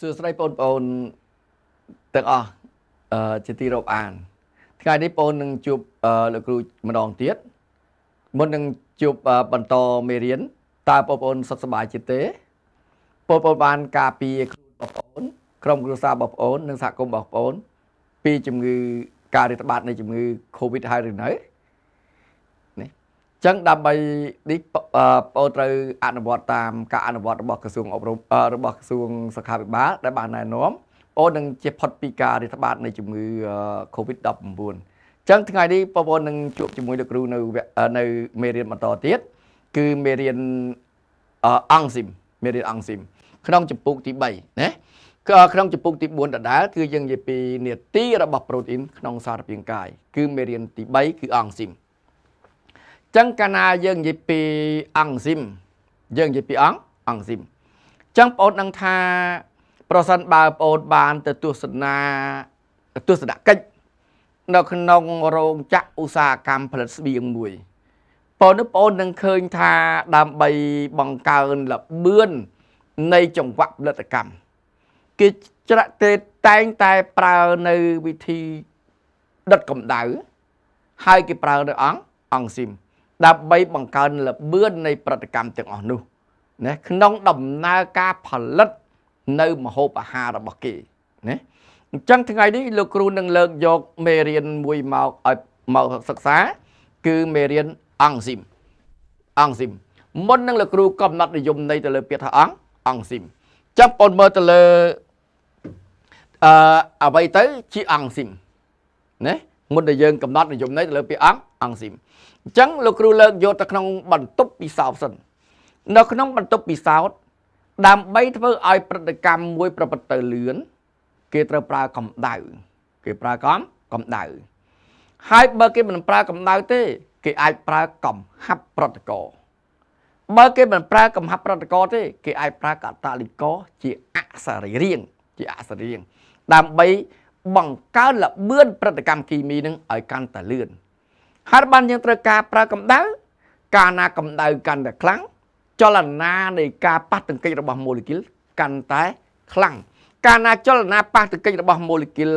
សួស្តីបងប្អូនទាំងអស់ជាទីរាប់អាន ថ្ងៃនេះបងនឹងជួបលោកគ្រូម្ដងទៀតមុននឹងជួបបន្តមេរៀនតើបងប្អូនសុខសប្បាយជាទេបងប្អូនបានការពារគ្រូបងប្អូនក្រុមគ្រួសារបងប្អូននិងសហគមន៍បងប្អូន ពី ជំងឺ ការរាតត្បាតនៃជំងឺ Covid ហើយឬនៅចឹងដើម្បីនេះបងត្រូវអនុវត្តតាមការអនុវត្តរបស់ក្រសួងអប់រំរបស់ក្រសួងសុខាភិបាលដែលបានណែនាំបងនឹងជៀសផុតពីការរាតត្បាតនៃជំងឺ Covid-19 ចឹងថ្ងៃនេះបងប្អូននឹងជួបជាមួយលោកគ្រូនៅនៅមេរៀនបន្តទៀតគឺមេរៀនអង់ស៊ីមមេរៀនអង់ស៊ីមក្នុងចម្ពោះទី3ណាក៏ក្នុងចម្ពោះទី4ដដែលគឺយើងនិយាយពីនីតិរបស់ប្រូតេអ៊ីនក្នុងសារពាង្គកាយគឺមេរៀនទី3គឺអង់ស៊ីមចឹងកាលណាយើងនិយាយពីអង់ស៊ីមយើងនិយាយពីអង់អង់ស៊ីមចឹងបងប្អូនដឹងថាប្រសិនបើបងប្អូនបានទៅទស្សនាទស្សនកិច្ចនៅក្នុងរោងចក្រឧស្សាហកម្មផលិតស្បៀងមួយបងប្អូននឹងឃើញថាដើម្បីបង្កើនល្បឿននៃចង្វាក់ផលិតកម្មគេច្រាក់ទេតែងតែប្រើនៅវិធីដុតកម្ដៅហើយគេប្រើនៅអង្គអង្គស៊ីមដើម្បីបង្កើនល្បឿននៃប្រតិកម្មទាំងអស់នោះណាក្នុង ដំណើរការផលិត នៅមហូបអាហាររបស់គេណាអញ្ចឹងថ្ងៃនេះលោកគ្រូនឹងលើកយកមេរៀនមួយមកឲ្យមកសិក្សា គឺមេរៀនអង់ស៊ីមអង់ស៊ីមមុននឹងលោកគ្រូកំណត់និយមន័យទៅលើ ពាក្យថាអង់អង់ស៊ីមចាំបងមើលទៅលើអឺអ្វីទៅជាអង់ស៊ីមណាមុនដែលយើងកំណត់និយមន័យទៅលើពាក្យអង់អង់ស៊ីមអញ្ចឹងលោកគ្រូលើកយកទៅក្នុងបន្ទប់ពិសោធន៍សិននៅក្នុងបន្ទប់ពិសោធន៍ដើម្បីធ្វើឲ្យព្រឹត្តិកម្មមួយប្រព្រឹត្តទៅលឿនគេត្រូវប្រើកម្ដៅគេប្រើកំកម្ដៅហើយបើគេមិនប្រើកម្ដៅទេ គេអាចប្រើកំហាប់ប្រតិកោបើគេមិនប្រើកំហាប់ប្រតិកោទេ គេអាចប្រើកតាលីកោជាអសរីរាង្គជាអសរីរាង្គដើម្បីបង្កើនល្បឿនព្រឹត្តិកម្មគីមីនឹងឲ្យកាន់តែលឿនហើយបានយើងត្រូវការប្រើកម្ដៅកាលណាកម្ដៅកាន់តែខ្លាំងចលនានៃការប៉ះទង្គិចរបស់ម៉ូលេគុលកាន់តែខ្លាំងកាលណាចលនាប៉ះទង្គិចរបស់ម៉ូលេគុល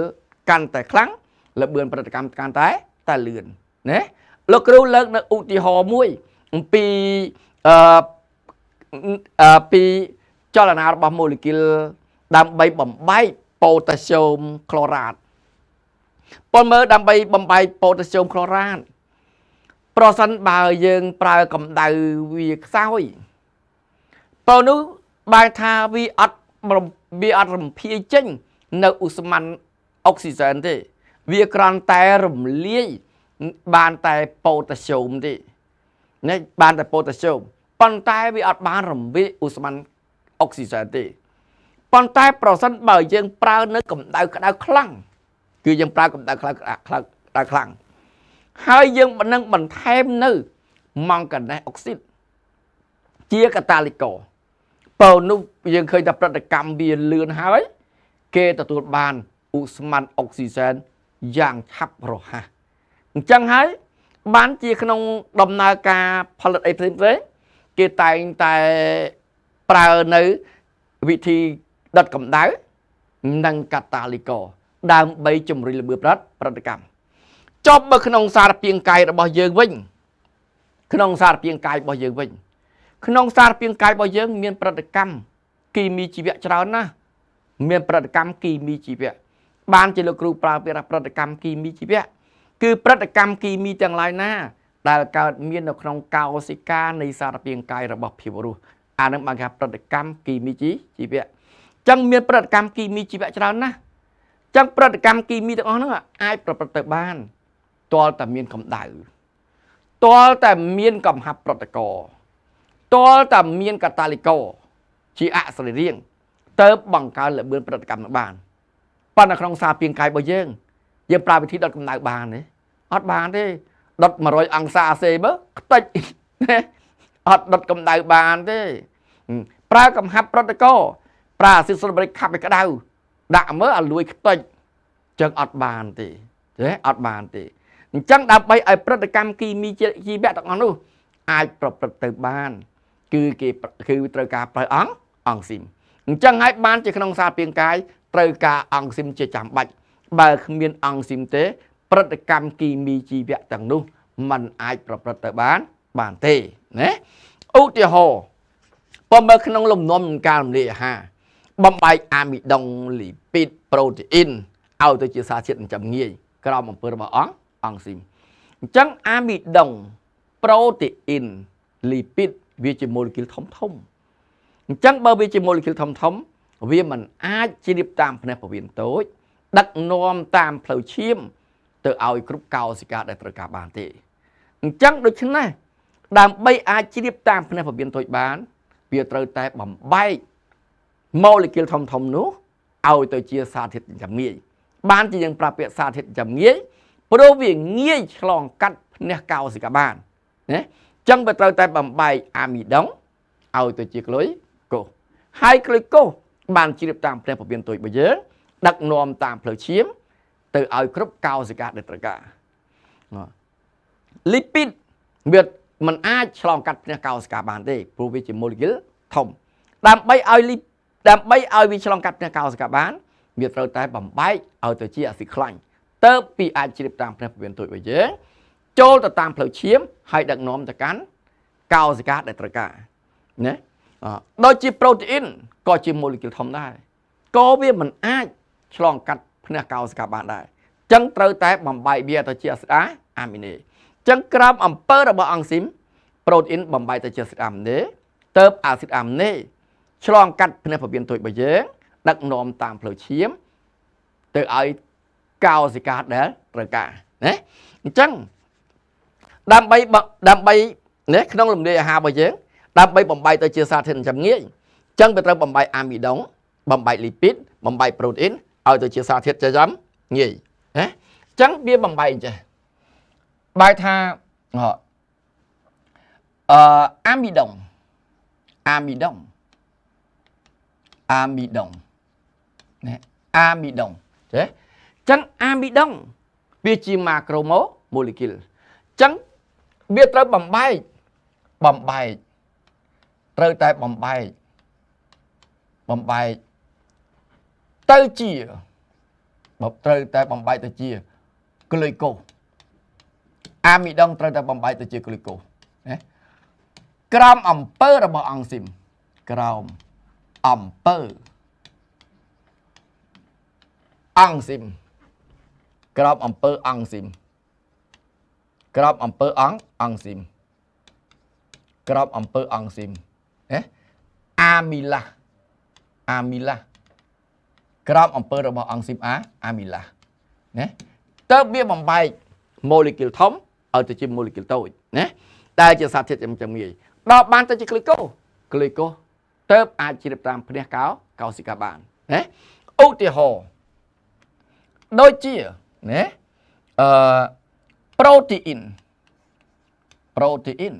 កាន់តែខ្លាំងលបឿនប្រតិកម្មកាន់តែតែលឿនណាលោកគ្រូលើកនៅឧទាហរណ៍មួយ អំពីអឺពីចលនារបស់ម៉ូលេគុលដើម្បីបំបែកប៉ូតាស្យូមក្លរ៉ាតប៉ុន្តែមើលដើម្បីបំបែកប៉ូតាស្យូមក្លរ៉ាតប្រសិនបើយើង ប្រើកម្ដៅវាខ្សោយពៅនោះបែរថាវាអត់វាអត់រំភាយចេញ នៅឧស្ម័នអុកស៊ីសែនទេ វាគ្រាន់តែរំលាយបានតែប៉ូតាស្យូមទេណាបានតែប៉ូតាស្យូមប៉ុន្តែ វាអត់បានរំលាយឧស្ម័នអុកស៊ីសែនទេប៉ុន្តែ ប្រសិនបើយើងប្រើនៅកម្ដៅក្តៅខ្លាំងគឺយើងប្រើកម្ដៅខ្លាំងខ្លាំងហើយយើងនឹងបន្ថែមនៅម៉ង់កាណេសអុកស៊ីតជាកាតាលីករបើនោះយើងឃើញថាប្រតិកម្មវាលឿនហើយ គេទទួលបានឧស្ម័នអុកស៊ីសែនយ៉ាងឆាប់រហ័សអញ្ចឹងហើយបានជាក្នុងដំណើរការផលិតអីផ្សេងផ្សេងគេតែងតែប្រើនៅវិធីដុតកម្ដៅនិង កាតាលីករដើម្បីជំរុញល្បឿនប្រតិកម្មចប់បើក្នុងសារពាង្គកាយរបស់យើងវិញក្នុងសារពាង្គកាយរបស់យើងវិញ ក្នុងសារពាង្គកាយរបស់យើង មានប្រតិកម្មគីមីជីវៈច្រើនណាស់មានប្រតិកម្មគីមីជីវៈបានជាលោកគ្រូប្រើពាក្យថាប្រតិកម្មគីមីជីវៈគឺប្រតិកម្មគីមីទាំងឡាយណាដែលកើតមាននៅក្នុងកោសិកា នៃសារពាង្គកាយរបស់ភាវរស់អានឹងបានគេថាប្រតិកម្មគីមីជីវៈអញ្ចឹងមានប្រតិកម្មគីមីជីវៈច្រើនណាស់អញ្ចឹងប្រតិកម្មគីមីទាំងអស់ហ្នឹងអាចប្រព្រឹត្តទៅបានទាល់តែមានកម្ដៅទាល់តែមានកំហាប់ប្រតកោទាល់តែមានកាតាលីកោជាអសរីរាង្គទៅ បង្កើនល្បឿនប្រតិកម្មបានប៉ុន្តែក្នុងសារពាងកាយរបស់យើងយើងប្រើវិធីដុតកម្ដៅបានទេអត់បានទេដុត100អង្សាសេមើខ្ទេចអត់ដុតកម្ដៅបានទេប្រើកំហាប់ប្រតកោប្រើអាស៊ីតសុនបរិកខាប់ឲ្យក្ដៅដាក់មើលឲ្យលួយខ្ទេចចឹងអត់បានទេចេះអត់បានទេអញ្ចឹងដើម្បីឲ្យព្រឹត្តិកម្មគីមីជីវៈទាំងអស់នោះ អាចប្រព្រឹត្តទៅបាន គឺគេគឺត្រូវការប្រើអង្គអង្គស៊ីមអញ្ចឹងហើយបានជាក្នុងសារពាង្គកាយត្រូវការអង្គស៊ីមជាចាំបាច់បើគ្មានអង្គស៊ីមទេព្រឹត្តិកម្មគីមីជីវៈទាំងនោះมันអាចប្រព្រឹត្តទៅបានបានទេណាឧទាហរណ៍ពំមើលក្នុងលំនាំនៃការរំលាយអាហារបំបែកអាមីដុងលីពីតប្រូតេអ៊ីនឲ្យទៅជាសារធាតុចិញ្ចឹមងាយ ក្រោមអំពើរបស់អង្គអង់ស៊ីមអញ្ចឹងអាមីដុងប្រូតេអ៊ីនលីពីតវាជាម៉ូលេគុលធំធំអញ្ចឹងបើវាជាម៉ូលេគុលធំធំ វាមិន អាចជ្រាបតាមផ្នែកពវៀនតូចដឹកនាំតាមផ្លូវឈាម ទៅឲ្យគ្រប់កោសិកាដែលត្រូវការបានទេអញ្ចឹងដូច្នេះដើម្បីអាចជ្រាបតាមផ្នែកពវៀនតូចបានវាត្រូវតែបំបែកម៉ូលេគុលធំធំនោះឲ្យទៅជាសារធាតុចាំងាយបានជាយើងប្រាប់ពាក្យសារធាតុចាំងាយព្រោះវាងាយឆ្លងកាត់ភ្នះកោសិកាបានណាចឹងវាត្រូវតែបំបែកអាមីដុងឲ្យទៅជាក្លុយកោសហើយក្លុយកោសបានជ្រាបតាមព្រះពវៀនទុយរបស់យើងដឹកនាំតាមផ្លូវឈាម ទៅឲ្យគ្រប់កោសិកាដែលត្រូវការលីពីតវាมันអាចឆ្លងកាត់ភ្នះកោសិកាបានទេព្រោះវាជាម៉ូលេគុលធំដើម្បីឲ្យលីដើម្បីឲ្យវាឆ្លងកាត់ភ្នះកោសិកាបាន វាត្រូវតែបំបែកឲ្យទៅជាអាស៊ីខ្លាញ់ទៅពីអាចជ្រាបតាមព្រះពវៀនទូចរបស់យើងចូលទៅតាមផ្លូវឈាម ហើយដឹកនាំទៅកាន់កោសិកាដែលត្រូវការណាដូចជាប្រូតេអ៊ីនក៏ជាម៉ូលេគុលធំដែរក៏វាមិនអាចឆ្លងកាត់ភ្នាក់កោសិកាបានដែរចឹងត្រូវតែបំបែកវាទៅជាស្ដាអាមីណេចឹងក្រោមអំពើរបស់អង់ស៊ីមប្រូតេអ៊ីនបំបែកទៅជាស្ដាអាមីណេទៅអាស៊ីតអាមីណេឆ្លងកាត់ភ្នាក់ពវៀនទូចរបស់យើង ដឹកនាំតាមផ្លូវឈាមទៅឲ្យកោសិកាដែលត្រូវការណាអញ្ចឹងដើម្បីដើម្បីណាក្នុងលំនាយអាហាររបស់យើងដើម្បីបំបែកទៅជាសារធាតុចំងាយអញ្ចឹងវាត្រូវបំបែកអាមីដុងបំបែកលីពីតបំបែកប្រូតអ៊ីនឲ្យទៅជាសារធាតុចិញ្ចឹមងាយណាអញ្ចឹងវាបំបែកអញ្ចេះបែកថាអឺអាមីដុងអាមីដុងអាមីដុងណាអាមីដុងចេះចឹងអាមីដុងវាជាម៉ាក្រូម៉ូម៉ូលេគុលចឹងវាត្រូវបំបែកបំបែកត្រូវតែបំបែកបំបែកទៅជាបបត្រូវតែបំបែកទៅជាក្លុយកូសអាមីដុងត្រូវតែបំបែកទៅជាក្លុយកូសណាក្រមអំពើរបស់អង់ស៊ីមក្រមអំពើអង់ស៊ីមក្របអំពើអង់ស៊ីមក្របអំពើអង់អង់ស៊ីមក្របអំពើអង់ស៊ីមណាអាមីឡាអាមីឡាក្របអំពើរបស់អង់ស៊ីមអាអាមីឡាណាតើវាបំបែកម៉ូលេគុលធំឲ្យទៅជាម៉ូលេគុលតូចណាដែលជាសារធាតុចាំងាយដល់បានទៅជាក្លីកូក្លីកូតើបអាចជ្រាបតាមភ្នាក់កោកោសិកាបានណាឧទាហរណ៍ដូចជាណាអឺប្រូតេអ៊ីនប្រូតេអ៊ីន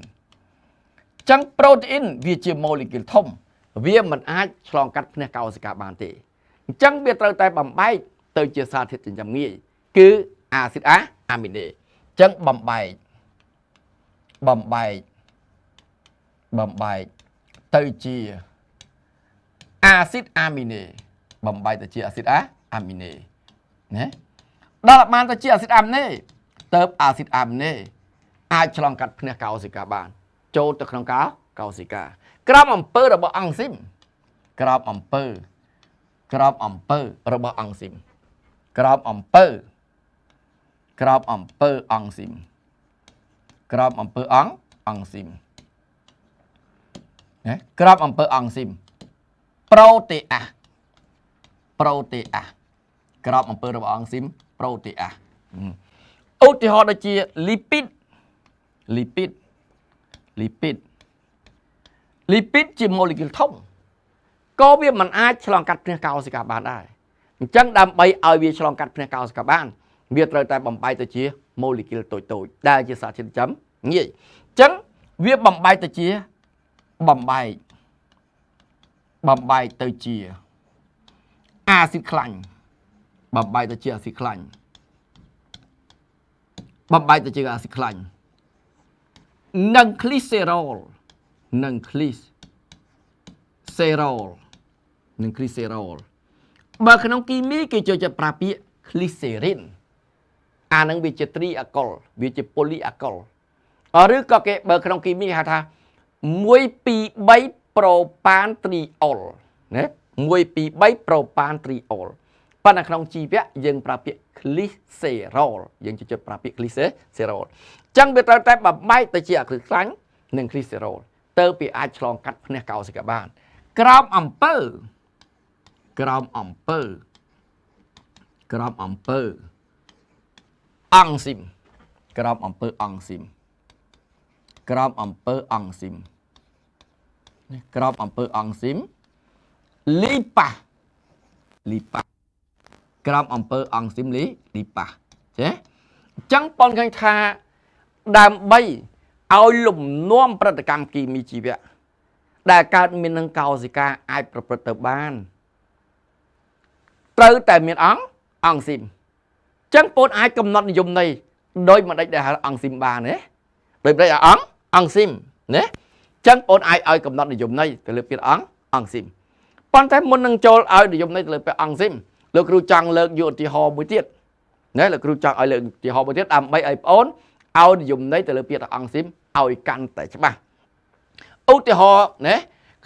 ចឹងប្រូតេអ៊ីនវាជាម៉ូលេគុលធំ វាមិនអាចឆ្លងកាត់ភ្នែកកោសិកាបានទេអញ្ចឹងវាត្រូវតែបំបែកទៅ ជាសារធាតុចិញ្ចឹមងាយគឺអាស៊ីតអាអាមីណេចឹងបំបែកបំបែកបំបែកទៅជាអាស៊ីតអាមីណេបំបែកទៅជាអាស៊ីតអាអាមីណេណាដល់បានទៅជាអាស៊ីតអាំនេះទៅអាស៊ីតអាំនេះអាចឆ្លងកាត់ភ្នាក់កោសិកាបាន ចូលទៅក្នុងកោកោសិកាក្រមអំពើរបស់អង្គស៊ីមក្រមអំពើក្របអំពើរបស់អង្គស៊ីមក្របអំពើក្របអំពើអង្គស៊ីមក្របអំពើអង្គអង្គស៊ីមណាក្របអំពើអង្គស៊ីមប្រូតេអាសប្រូតេអាសក្របអំពើរបស់អង់ស៊ីមប្រូតេអាសឧទាហរណ៍ដូចជាលីពីតលីពីតលីពីតលីពីតជាម៉ូលេគុលធំក៏វាមិនអាចឆ្លងកាត់ភ្នាក់កោសិកាបានដែរអញ្ចឹងដើម្បីឲ្យវាឆ្លងកាត់ភ្នាក់កោសិកាបាន វាត្រូវតែបំបែកទៅជាម៉ូលេគុលតូចតូចដែលជាសារធាតុចិញ្ចឹមងាយអញ្ចឹងវាបំបែកទៅជាបំបែកបំបែកទៅជាអាស៊ីតខ្លាញ់បំបែកទៅជាអាស៊ីខ្លាញ់បំបែកទៅជាអាស៊ីខ្លាញ់និងគ្លីសេរ៉ុលនិងគ្លីសេរ៉ុលនិងគ្លីសេរ៉ុលបើក្នុងគីមីគេចូលចិត្តប្រើពាក្យគ្លីសេរីនអានឹងវាជាត្រីអាកុលវាជាពូលីអាកុលឬក៏គេបើក្នុងគីមីគេហៅថា1 2 3ប្រូប៉ានត្រីអុលណា1 2 3ប្រូប៉ានត្រីអុលប៉ុន្តែក្នុងជីវៈយើងប្រើពាក្យ glycerol យើងចូលចិត្តប្រើពាក្យ glycerol អញ្ចឹងវាត្រូវតែបំបែកទៅជាអាគ្រីលខ្លាញ់និង glycerol ទៅវាអាចឆ្លងកាត់ភ្នែកកោសិកាបានក្រោមអំពើ ក្រោមអំពើក្រោមអំពើអង់ស៊ីមក្រោមអំពើអង់ស៊ីមក្រោមអំពើអង់ស៊ីមនេះក្រោមអំពើអង់ស៊ីមលីប៉ាលីប៉ាក្រោមអង្គើអង្គស៊ីមលីលីប៉ាចេះអញ្ចឹងបងឃើញថាដើម្បីឲ្យលំនាំប្រតិកម្មគីមីជីវៈដែលកើតមាននឹងកោសិកាអាចប្រព្រឹត្តទៅបានត្រូវតែមានអង្គអង្គស៊ីមអញ្ចឹងបងអាចកំណត់និយមន័យដោយមិនដេចដែលហៅអង្គស៊ីមបានទេដោយប្រេចអង្គអង្គស៊ីមណាចឹងអូនអាចឲ្យកំណត់និយមន័យទៅលើពាក្យអង្គអង្គស៊ីមប៉ុន្តែមុននឹងចូលឲ្យនិយមន័យទៅលើពាក្យអង្គស៊ីមលោកគ្រូចង់លើកយកឧទាហរណ៍មួយទៀតណាលោកគ្រូចង់ឲ្យលើកឧទាហរណ៍មួយទៀតដើម្បីឲ្យបងអូនឲ្យនិយមន័យទៅលើពាក្យអង្គស៊ីមឲ្យកាន់តែច្បាស់ឧទាហរណ៍ណា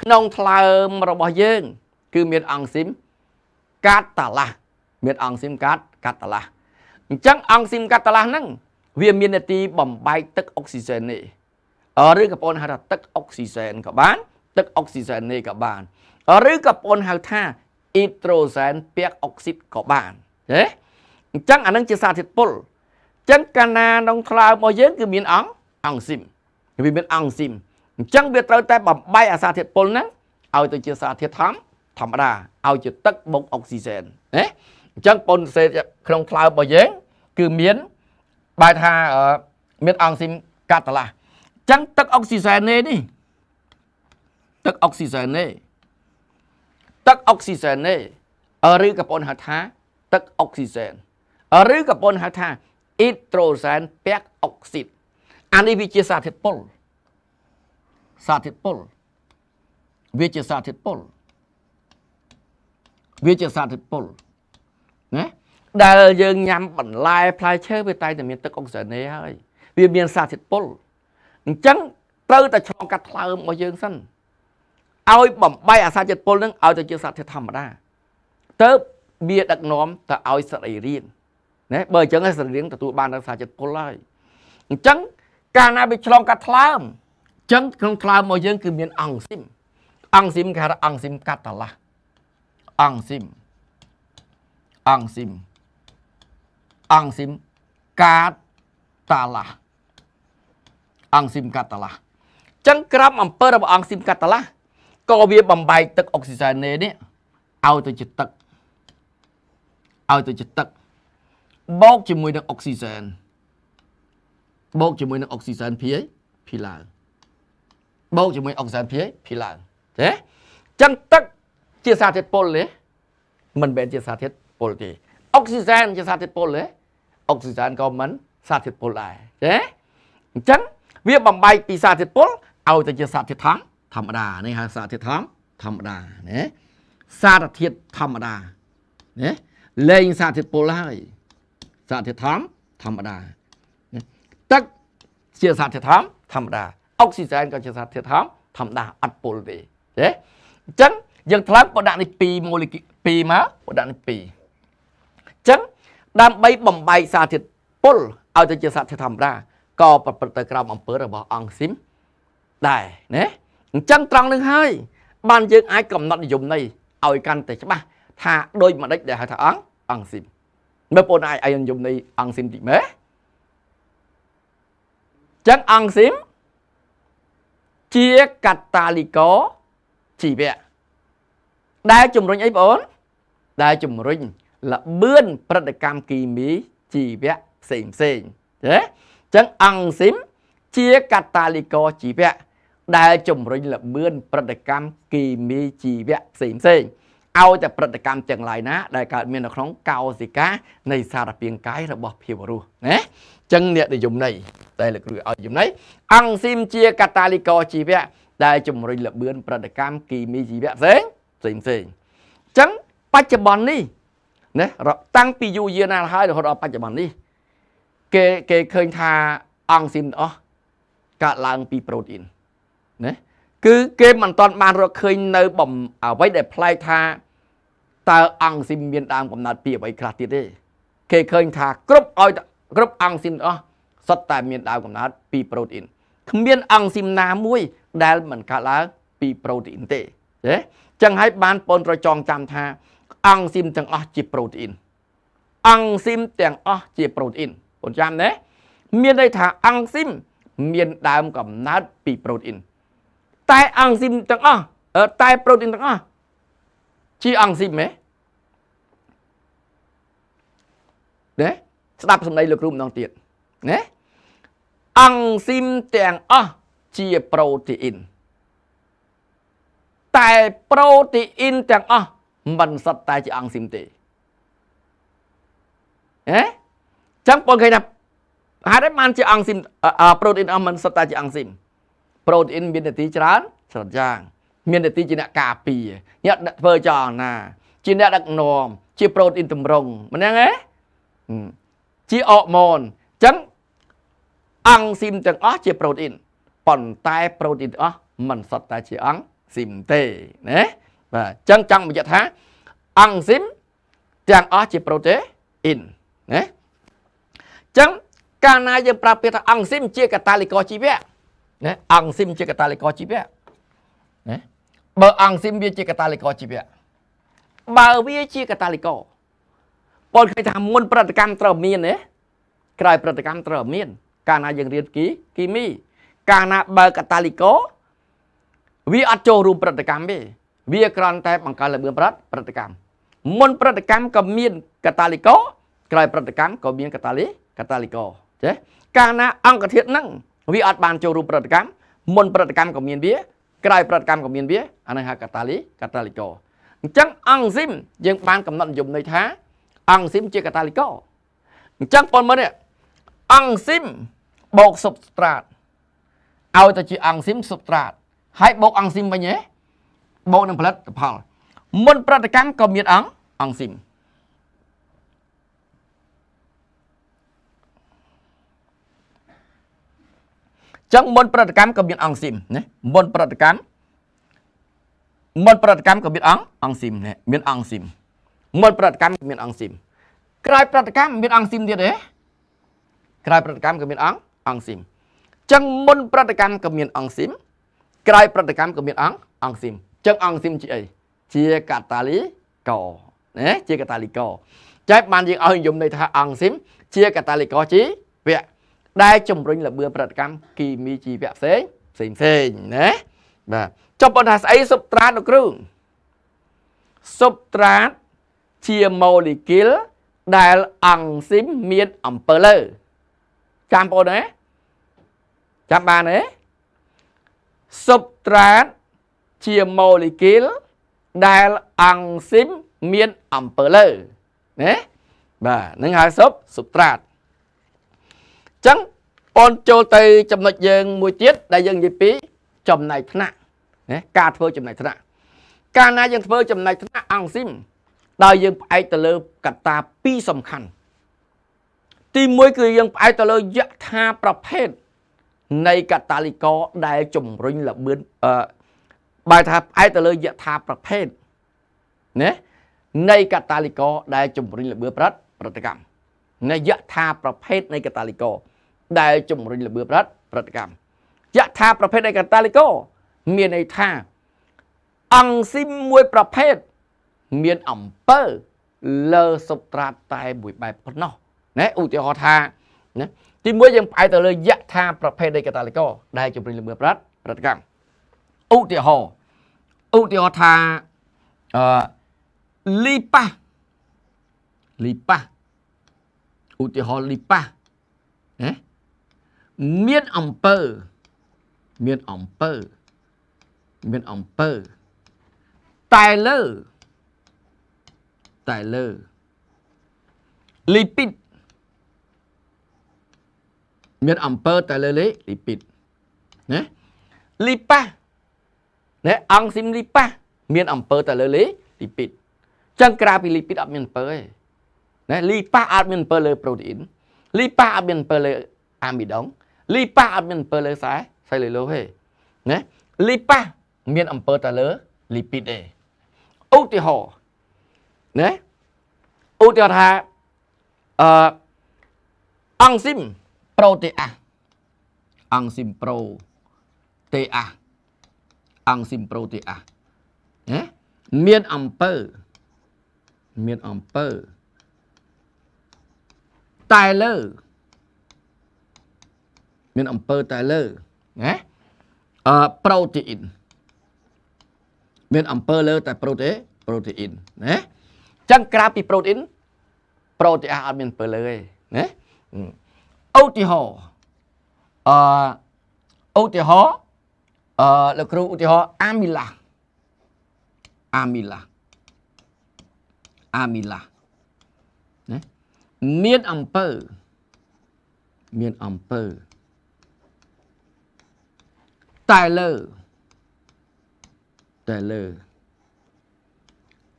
ក្នុងថ្លើមរបស់យើង គឺមានអង្គស៊ីមកាតតាឡាស់មានអង្គស៊ីមកាតកាតតាឡាស់អញ្ចឹងអង្គស៊ីមកាតតាឡាស់ហ្នឹងវាមាននាទីបំបែកទឹកអុកស៊ីហ្សែននេះឬក៏បងហៅថាទឹកអុកស៊ីហ្សែនក៏បាន ទឹកអុកស៊ីហ្សែននេះក៏បាន ឬក៏បងហៅថាអ៊ីត្រូសែនពាក់អុកស៊ីតក៏បានហ៎អញ្ចឹងអានឹងជាសារធាតុពុលអញ្ចឹងកាលណាក្នុងខ្លាវរបស់យើងគឺមានអង្គអង្គស៊ីមវាមានអង្គស៊ីមអញ្ចឹងវាត្រូវតែបំបែកអាសារធាតុពុលហ្នឹងឲ្យទៅជាសារធាតុធម្មធម្មតាឲ្យជាទឹកបូកអុកស៊ីសែនណាអញ្ចឹងប៉ុនសេក្នុងខ្លាវរបស់យើងគឺមានបែរថាមានអង្គស៊ីមកាតាឡាអញ្ចឹងទឹកអុកស៊ីសែននេះទឹកអុកស៊ីសែននេះទឹកអុកស៊ីសែនទេឬក៏ប៉ុនហៅថាទឹកអុកស៊ីសែនឬក៏ប៉ុនហៅថាអ៊ីត្រូសែនពាក់អុកស៊ីតអានេះវាជាសារធាតុពុលសារធាតុពុលវាជាសារធាតុពុលវាជាសារធាតុពុលណាដែលយើងញ៉ាំបន្លែផ្លែឈើវាតែតែមានទឹកអុកស៊ីសែនហើយវាមានសារធាតុពុលអញ្ចឹងត្រូវតែឆ្លងកាត់ថ្លើមរបស់យើងសិនឲ្យបំបីអាសាចិត្តពលនឹងឲ្យទៅជាសត្វធម្មតាទៅវាដឹកនាំទៅឲ្យសរីរាង្គណាបើអញ្ចឹងសរីរាង្គទទួលបានអាសាចិត្តពលហើយអញ្ចឹងកាលណាវាឆ្លងកាត់ថ្លើមអញ្ចឹងក្នុងថ្លើមរបស់យើង គឺមាន អង់ស៊ីមអង់ស៊ីមគេហៅអង់ស៊ីមកាតាឡាអង់ស៊ីមអង់ស៊ីមអង់ស៊ីមកាតាឡាអង់ស៊ីមកាតាឡាអញ្ចឹងក្រមអំពើរបស់អង់ស៊ីមកាតាឡាក៏វាបំបែកទឹកអុកស៊ីសែននេះឲ្យទៅជាទឹកឲ្យទៅជាទឹកបូកជាមួយ នឹងអុកស៊ីសែនបូកជាមួយនឹងអុកស៊ីសែន pH ភីឡើងបូកជាមួយអុកស៊ីសែន pH ភីឡើងទេចឹងទឹកជាសារធាតុពុលទេមិនមែនជាសារធាតុពុលទេអុកស៊ីសែនជាសារធាតុពុលទេអុកស៊ីសែនក៏មិនសារធាតុពុលដែរទេអញ្ចឹងវាបំបែកពីសារធាតុពុលឲ្យទៅជាសារធាតុថង់ធម្មតានេះហៅសារធាតុធម្មធម្មតាណាសារធាតុធម្មតាណាលែងសារធាតុពុលហើយសារធាតុធម្មធម្មតាទឹកជាសារធាតុធម្មធម្មតាអុកស៊ីសែនក៏ជាសារធាតុធម្មធម្មតាអត់ពុលទេណាអញ្ចឹងយើងថ្លើមបដាក់នេះ2ម៉ូលេគុល2មកបដាក់នេះ2អញ្ចឹងដើម្បីបំបែកសារធាតុពុលឲ្យទៅជាសារធាតុធម្មតាក៏ប្រព្រឹត្តទៅក្រោមអំពើរបស់អង្គស៊ីមដែរណាអញ្ចឹងត្រង់នឹងហើយបានយើងអាចកំណត់និយមន័យឲ្យកាន់តែច្បាស់ថាដោយមួយដេចដែលហៅថាអង្គអង្គស៊ីមមើលបងប្អូនអាចឲ្យនិយមន័យអង្គស៊ីមតិចមើលចឹងអង្គស៊ីមជាកតាលីកជីវៈដែលជំរុញអីបងអូនដែលជំរុញលបឿនប្រតិកម្មគីមីជីវៈផ្សេងផ្សេងទេចឹងអង្គស៊ីមជាកតាលីកជីវៈដែលជំរុញល្បឿនប្រតិកម្មគីមីជីវៈផ្សេងផ្សេងឲ្យតែប្រតិកម្មទាំងឡាយណាដែលកើតមាននៅក្នុង កោសិកានៃសារពាង្គកាយរបស់ភាវរស់ណាចឹងអ្នកនិយមន័យតែលោកគ្រូឲ្យយមន័យអង់ស៊ីមជាកាតាលីករជីវៈដែលជំរុញល្បឿនប្រតិកម្មគីមីជីវៈផ្សេងផ្សេងផ្សេងចឹងបច្ចុប្បន្ននេះណាតាំងពីយូរយារណាស់ហើយរហូតដល់បច្ចុប្បន្ននេះគេគេឃើញថាអង់ស៊ីមអស់កើតឡើងពីប្រូតេអ៊ីនណាគឺគេមិនទាន់បានរកឃើញនៅបំអ្វីដែលប្លែកថាតើអង្គស៊ីមានដើមកំណត់ពីអ្វីខ្លះទៀតទេគេឃើញថា គ្រប់ឲ្យគ្រប់អង្គស៊ីទាំងអស់សុទ្ធតែមានដើមកំណត់ពីប្រូតេអ៊ីនគ្មានអង្គស៊ីមណាមួយ ដែលមិនកើតឡើងពីប្រូតេអ៊ីនទេណាចឹងហើយបានបងប្រចងចាំថាអង្គស៊ីមទាំងអស់ជាប្រូតេអ៊ីនអង្គស៊ីមទាំងអស់ជាប្រូតេអ៊ីនបងចាំណាមានន័យថាអង្គស៊ីមមានដើមកំណត់ពីប្រូតេអ៊ីនតែអង់ស៊ីមទាំងអស់តែប្រូតេអ៊ីនទាំងអស់ជាអង់ស៊ីមហ៎ណាស្ដាប់សម្ដីលោកគ្រូម្ដងទៀតណាអង់ស៊ីមទាំងអស់ជាប្រូតេអ៊ីនតែប្រូតេអ៊ីនទាំងអស់មិនសុទ្ធតែជាអង់ស៊ីមទេហ៎ចឹងបងឃើញថាហេតុអីបានជាអង់ស៊ីមប្រូតេអ៊ីនអស់មិនសុទ្ធតែជាអង់ស៊ីមប្រូតេអ៊ីនមាននាទីច្រើនច្រើនយ៉ាងមាននាទីជាអ្នកការពារអ្នកធ្វើចរណា ជាអ្នកដឹកនាំជាប្រូតេអ៊ីនតម្រង់មិនហ្នឹងទេជាអរម៉ូនអញ្ចឹងអង្គស៊ីមទាំងអស់ជាប្រូតេអ៊ីនប៉ុន្តែប្រូតេអ៊ីនទាំងអស់មិនសុទ្ធតែជាអង្គស៊ីមទេណាបាទអញ្ចឹងចង់បញ្ជាក់ថា អង្គស៊ីមទាំងអស់ជាប្រូតេអ៊ីនណាអញ្ចឹងកាលណាយើងប្រើពាក្យថាអង្គស៊ីមជាកាតាលីករជីវៈណាអង់ស៊ីមជាកតាលីករជីវៈណាបើអង់ស៊ីមវាជាកតាលីករជីវៈបើវាជាកតាលីករពលឃើញថាមុនប្រតិកម្មត្រូវមានណាក្រោយប្រតិកម្មត្រូវមាន កាលណាយើងរៀនគី គីមី កាលណាបើកតាលីករវាអត់ចូលរួមប្រតិកម្មទេវាគ្រាន់តែបង្កើតលម្អឿនប្រតប្រតិកម្មមុនប្រតិកម្មក៏មានកតាលីករក្រោយប្រតិកម្មក៏មានកតាលីកតាលីករចេះ កាលណាអង្គធាតុនឹងវាអត់បានចូលរួមប្រតិកម្មមុនប្រតិកម្មក៏មានវាក្រោយប្រតិកម្មក៏មានវាអានឹងហៅកាតាលីកាតាលីកអញ្ចឹងអង់ស៊ីមយើងបានកំណត់និយមន័យថាអង់ស៊ីមជាកាតាលីកអញ្ចឹងបងមើលនេះអង់ស៊ីមបូកសុបស្ត្រាតឲ្យទៅជាអង់ស៊ីមសុបត្រាតហើយបូកអង់ស៊ីមវិញហ៎បូកនឹងផលិតផលមុនប្រតិកម្មក៏មានអង្គអង់ស៊ីមចឹងមុន ប្រតិកម្មក៏មានអង្គស៊ីមណាមុនប្រតិកម្មមុនប្រតិកម្មក៏មានអង្គអង្គស៊ីមណាមានអង្គស៊ីមមុនប្រតិកម្មមានអង្គស៊ីមក្រោយប្រតិកម្មមានអង្គស៊ីមទៀតទេក្រោយប្រតិកម្មក៏មានអង្គអង្គស៊ីមចឹងមុនប្រតិកម្មក៏មានអង្គស៊ីមក្រោយប្រតិកម្មក៏មានអង្គអង្គស៊ីមចឹងអង្គស៊ីមជាអីជាកាតាលីកោណាជាកាតាលីកោចែកបានយើងឲ្យនិយមន័យថាអង្គស៊ីមជាកាតាលីកោជីវៈដែលជំរុញលបឿប្រតិកម្មគីមីជីវៈផ្សេងផ្សេងផ្សេងណាបាទចុះបន្តថាស្អីសុបត្រាតលោកគ្រូសុបត្រាតជាម៉ូលេគុលដែលអង់ស៊ីមមានអំពើលើ ចាំបងប្អូនទេចាំបានទេសុបត្រាតជាម៉ូលេគុលដែលអង់ស៊ីមមានអំពើលើណាបាទនឹងហៅសុបសុបត្រាតចឹងអូនចូលទៅចំណុចយើងមួយទៀតដែលយើងនិយាយពីចំណាយថ្នាក់ណាការធ្វើចំណាយថ្នាក់កាលណាយើងធ្វើចំណាយថ្នាក់អង់ស៊ីមដោយយើងផ្អែកទៅលើកត្តាពីរសំខាន់ទី1គឺយើងផ្អែកទៅលើយថាប្រភេទនៃកតាលីករដែលជំរុញលម្អឿនអឺបើថាផ្អែកទៅលើយថាប្រភេទណានៃកតាលីករដែលជំរុញលម្អឿនប្រតិប្រតិកម្មនៃយថាប្រភេទនៃកតាលីករដែលជំរុញលបឿប្រតិប្រតិកម្មយថាប្រភេទនៃកតាលីកូមានន័យថាអង់ស៊ីមមួយប្រភេទមានអំពើលើសុបត្រាតតែមួយបែបប៉ុណ្ណោះណាឧទាហរណ៍ថាណាទីមួយយើងផ្អែកទៅលើយថាប្រភេទនៃកតាលីកូដែលជំរុញលបឿប្រតិប្រតិកម្មឧទាហរណ៍ឧទាហរណ៍ថាអឺលីប៉ាលីប៉ាឧទាហរណ៍លីប៉ាណាមានអំពើមានអំពើ មានអំពើតែលើតែលើលីពីតមានអំពើតែលើលេលីពីតណាលីប៉ាណាអង្គស៊ីមលីប៉ាមាន អំពើតែលើលេលីពីតចឹងក្រៅពីលីពីតអត់មានអំពើទេណាលីប៉ាអត់មានអំពើលើប្រូតេអ៊ីន លីប៉ាអត់មានអំពើលើ អាមីដងលីប៉ាអត់មានអំពើលើខ្សែខ្សែលើលោទេណាលីប៉ាមានអំពើតែលើ លីពីតទេឧទាហរណ៍ណាឧទាហរណ៍ថាអឺអង់ស៊ីមប្រូតេអាសអង់ស៊ីមប្រូតេអាសអង់ស៊ីមប្រូតេអាសណាមានអំពើមានអំពើតែលើមានអំពើតែលើណាអឺប្រូតេអ៊ីនមានអំពើលើតែប្រូតេប្រូតេអ៊ីនណាចឹងក្រៅពីប្រូតេអ៊ីនប្រូតេអាសអត់មានអំពើលើទេណាឧទាហរណ៍អឺឧទាហរណ៍អឺលោកគ្រូឧទាហរណ៍អាមីឡាអាមីឡាអាមីឡាណាមានអំពើមានអំពើតែលើតែលើ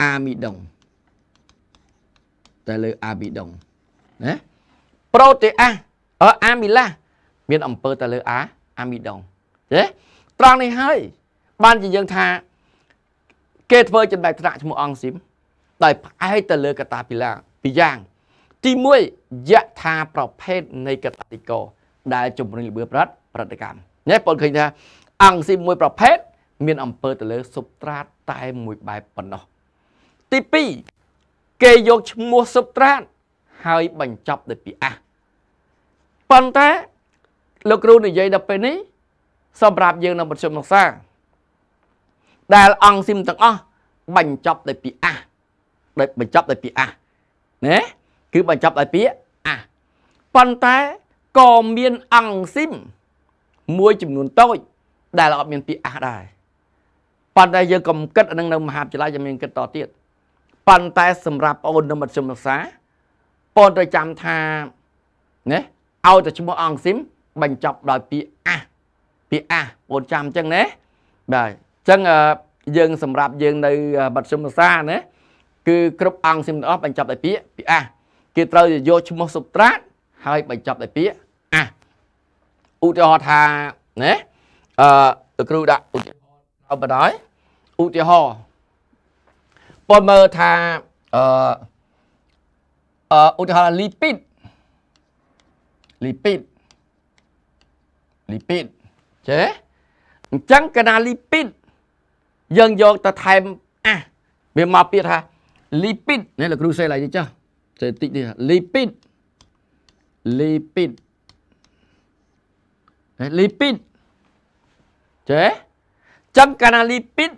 អាមីដុងតែលើអាមីដុងណាប្រូតេអាសអអាមីឡាមាន អំពើតែលើអាអាមីដុងទេត្រង់នេះហើយបានជាយើងថាគេធ្វើចំណែកត្រាក់ឈ្មោះអង្គស៊ីមដោយផ្អែកទៅលើកតាពីឡាពីរយ៉ាង ទី1យថាប្រភេទនៃកតាតិកោដែលជំរុញលបឿប្រតិប្រតិកម្មអញ្ចឹងបងឃើញថាអង្គស៊ីមួយប្រភេទមាន អំពើទៅលើស៊ុបត្រាតតែមួយបែបប៉ុណ្ណោះទី2គេយកឈ្មោះស៊ុបត្រាតហើយបញ្ចប់ដោយពាក្យអះប៉ុន្តែលោកគ្រូនិយាយដល់ពេលនេះសម្រាប់ យើងនៅមជ្ឈមសិក្សាដែលអង្គស៊ីមទាំងអស់បញ្ចប់ដោយពាក្យអះដោយបញ្ចប់ដោយពាក្យអះណាគឺបញ្ចប់ដោយពាក្យអះប៉ុន្តែក៏មានអង្គស៊ីមមួយចំនួនតូច ដែលអត់មានពាក្យអះដែរប៉ុន្តែយើងកុំគិតអានឹងនៅមហាវិទ្យាល័យយើងមានគិតតទៀតប៉ុន្តែសម្រាប់បងអូននៅមធ្យមសិក្សាបងត្រូវចាំថាណាឲ្យតែឈ្មោះអង្គស៊ីមបញ្ចប់ដោយពាក្យអះពាក្យអះបងចាំអញ្ចឹងណាបាទអញ្ចឹងយើង សម្រាប់យើងនៅមធ្យមសិក្សាណាគឺគ្រប់អង្គស៊ីមទាំងអស់បញ្ចប់ដោយពាក្យពាក្យអះគេត្រូវយកឈ្មោះសុបត្រាតហើយបញ្ចប់ដោយពាក្យឧទាហរណ៍ថាណាអឺគ្រូដាក់ឧទាហរណ៍ដល់បណ្ដោយឧទាហរណ៍ប៉ុនមើលថាអឺឧទាហរណ៍លីពីតលីពីតលីពីតចេះអញ្ចឹងកាលណាលីពីតយើងយកទៅថែមអាវាមកពាក្យថាលីពីតនេះលោកគ្រូសេឡៃនេះចាស់សេតិចនេះលីពីតលីពីតលីពីតចេះចឹងកាលណាលីពីត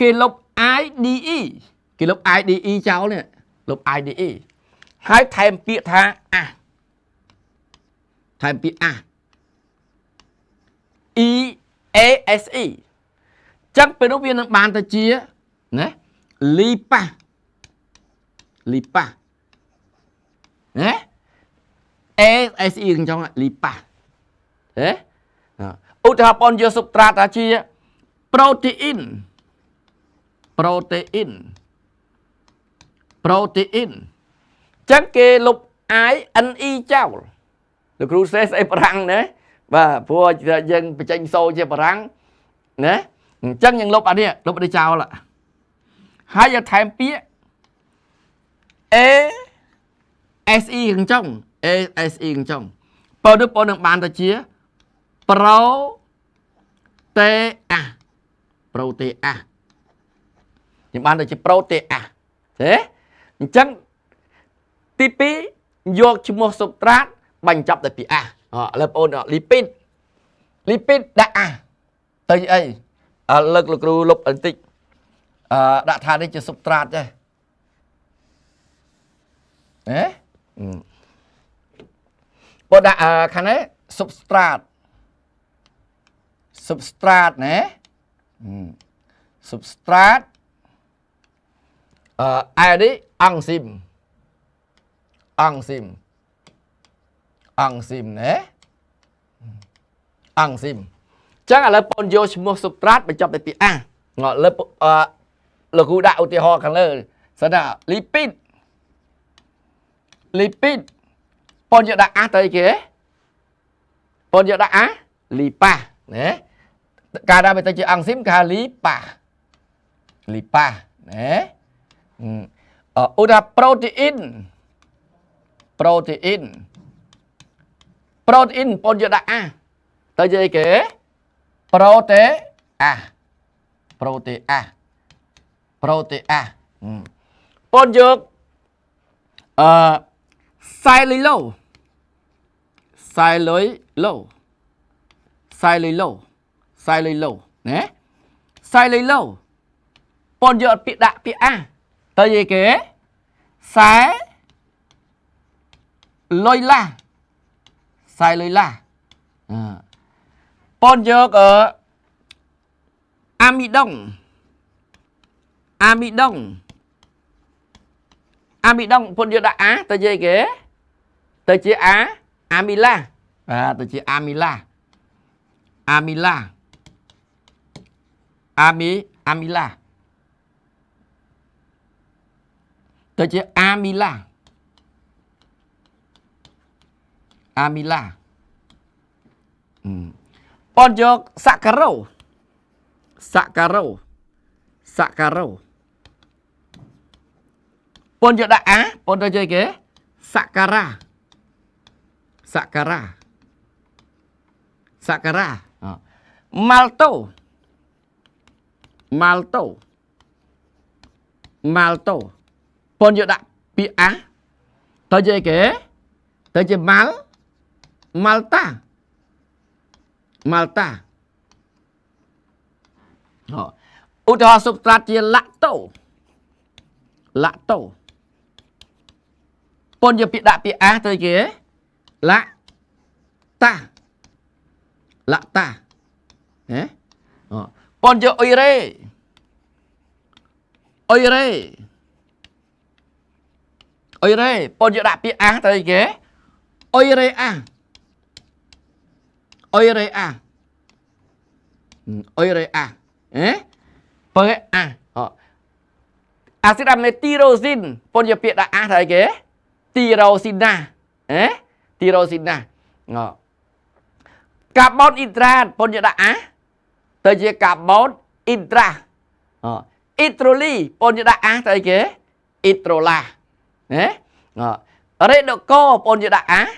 គេលុប IDE គេលុប IDE ចោលនេះលុប IDE ហើយថែមពាក្យថាអាថែមពាក្យអា E A S E ចឹងពេលនោះវានឹងបានទៅជាណាលីប៉ាលីប៉ាណា A S E ទាំងចង់លីប៉ាហ៎ឧទាហរណ៍បងយកស៊ុបត្រាតថាជាប្រូតេអ៊ីនប្រូតេអ៊ីនប្រូតេអ៊ីនចឹងគេលុប INE ចោលលោកគ្រូសេស្អីបារាំងណាបាទព្រោះយើងបញ្ចេញ សូជាបារាំងណាអញ្ចឹងយើងលុបអានេះលុបនេះចោលហើយយកថែមពាក្យ A SE ខាងចុង A SE ខាងចុងបើទៅប៉ុននឹងបានទៅជាប្រតេអាសប្រតេអាសខ្ញុំបានទៅជាប្រតេអាសទេអញ្ចឹងទី2យកឈ្មោះសុបត្រាតបញ្ចប់តែពីអាសឥឡូវបងអូនលីពីតលីពីតដាក់អាសទៅអីលើកលោកគ្រូលុបបន្តិចអឺដាក់ថានេះជាសុបត្រាតទេហ៎បើដាក់ខាងនេះ substrate substrate ណា substrate អឺ L នេះអង្គស៊ីមអង្គស៊ីមអង្គស៊ីមណាអង្គស៊ីមអញ្ចឹងឥឡូវបងយកឈ្មោះ substrate បញ្ចប់ទៅពាក្យ a ងលើអឺលោកគ្រូដាក់ឧទាហរណ៍ខាងលើសិនណា lipid lipid បងយកដាក់ a ទៅអីគេបងយកដាក់ a លីប៉ាណាកើតឡើងវាទៅជាអង់ស៊ីមគេហៅលីប៉ាលីប៉ាណាឧទាហរណ៍ប្រូតេអ៊ីនប្រូតេអ៊ីនប្រូតេអ៊ីនបងយកដាក់អាទៅជាអីគេ ប្រូតេអាប្រូតេអាប្រូតេអាបងយកអឺសៃលីឡូសៃលុយឡូសៃលុយឡូ sai lây lâu nè sai lây lâu còn giờ bị đạ bị a tại vì kế sai lôi la sai lôi la còn à. giờ ở amidong amidong amidong còn giờ đã á tại vì kế tại chữ á amila à tại chữ amila amila Ami, amila. Tôi chữ amila. Amila. Hmm. Pojok sakaro. Sakaro. Sakaro. Pojok dak a, pojok je ke? Sakara. Sakara. Sakara. Malto. ម៉ាល់តូម៉ាល់តូប៉ុនយកដាក់ពាក្យអាទៅជាគេ ទៅជាម៉ាល់ម៉ាល់តាម៉ាល់តាអូឧទាហរណ៍ substrat ជាឡាក់តូឡាក់តូប៉ុនយកពាក្យដាក់ពាក្យអាទៅជាឡាក់តាឡាក់តាហ៎អូប៉ុនយកអុយរ៉េអុយរ៉េអុយរ៉េប៉ុនយកដាក់ពាក្យអាសទៅអីគេអុយរ៉េអាសអុយរ៉េអាសអុយរ៉េអាសហ៎បើអាសអាស៊ីតអាមីឡេទីរ៉ូស៊ីនប៉ុនយកពាក្យដាក់អាសទៅអីគេទីរ៉ូស៊ីណាហ៎ទីរ៉ូស៊ីណាកាបូនអ៊ីដ្រាតប៉ុនយកដាក់អាសទៅជាកាបូតអ៊ីត្រាអ៊ីត្រូលីបងយើងដាក់អាសទៅអីគេអ៊ីត្រូឡាណារេដូកោបងយើងដាក់អាស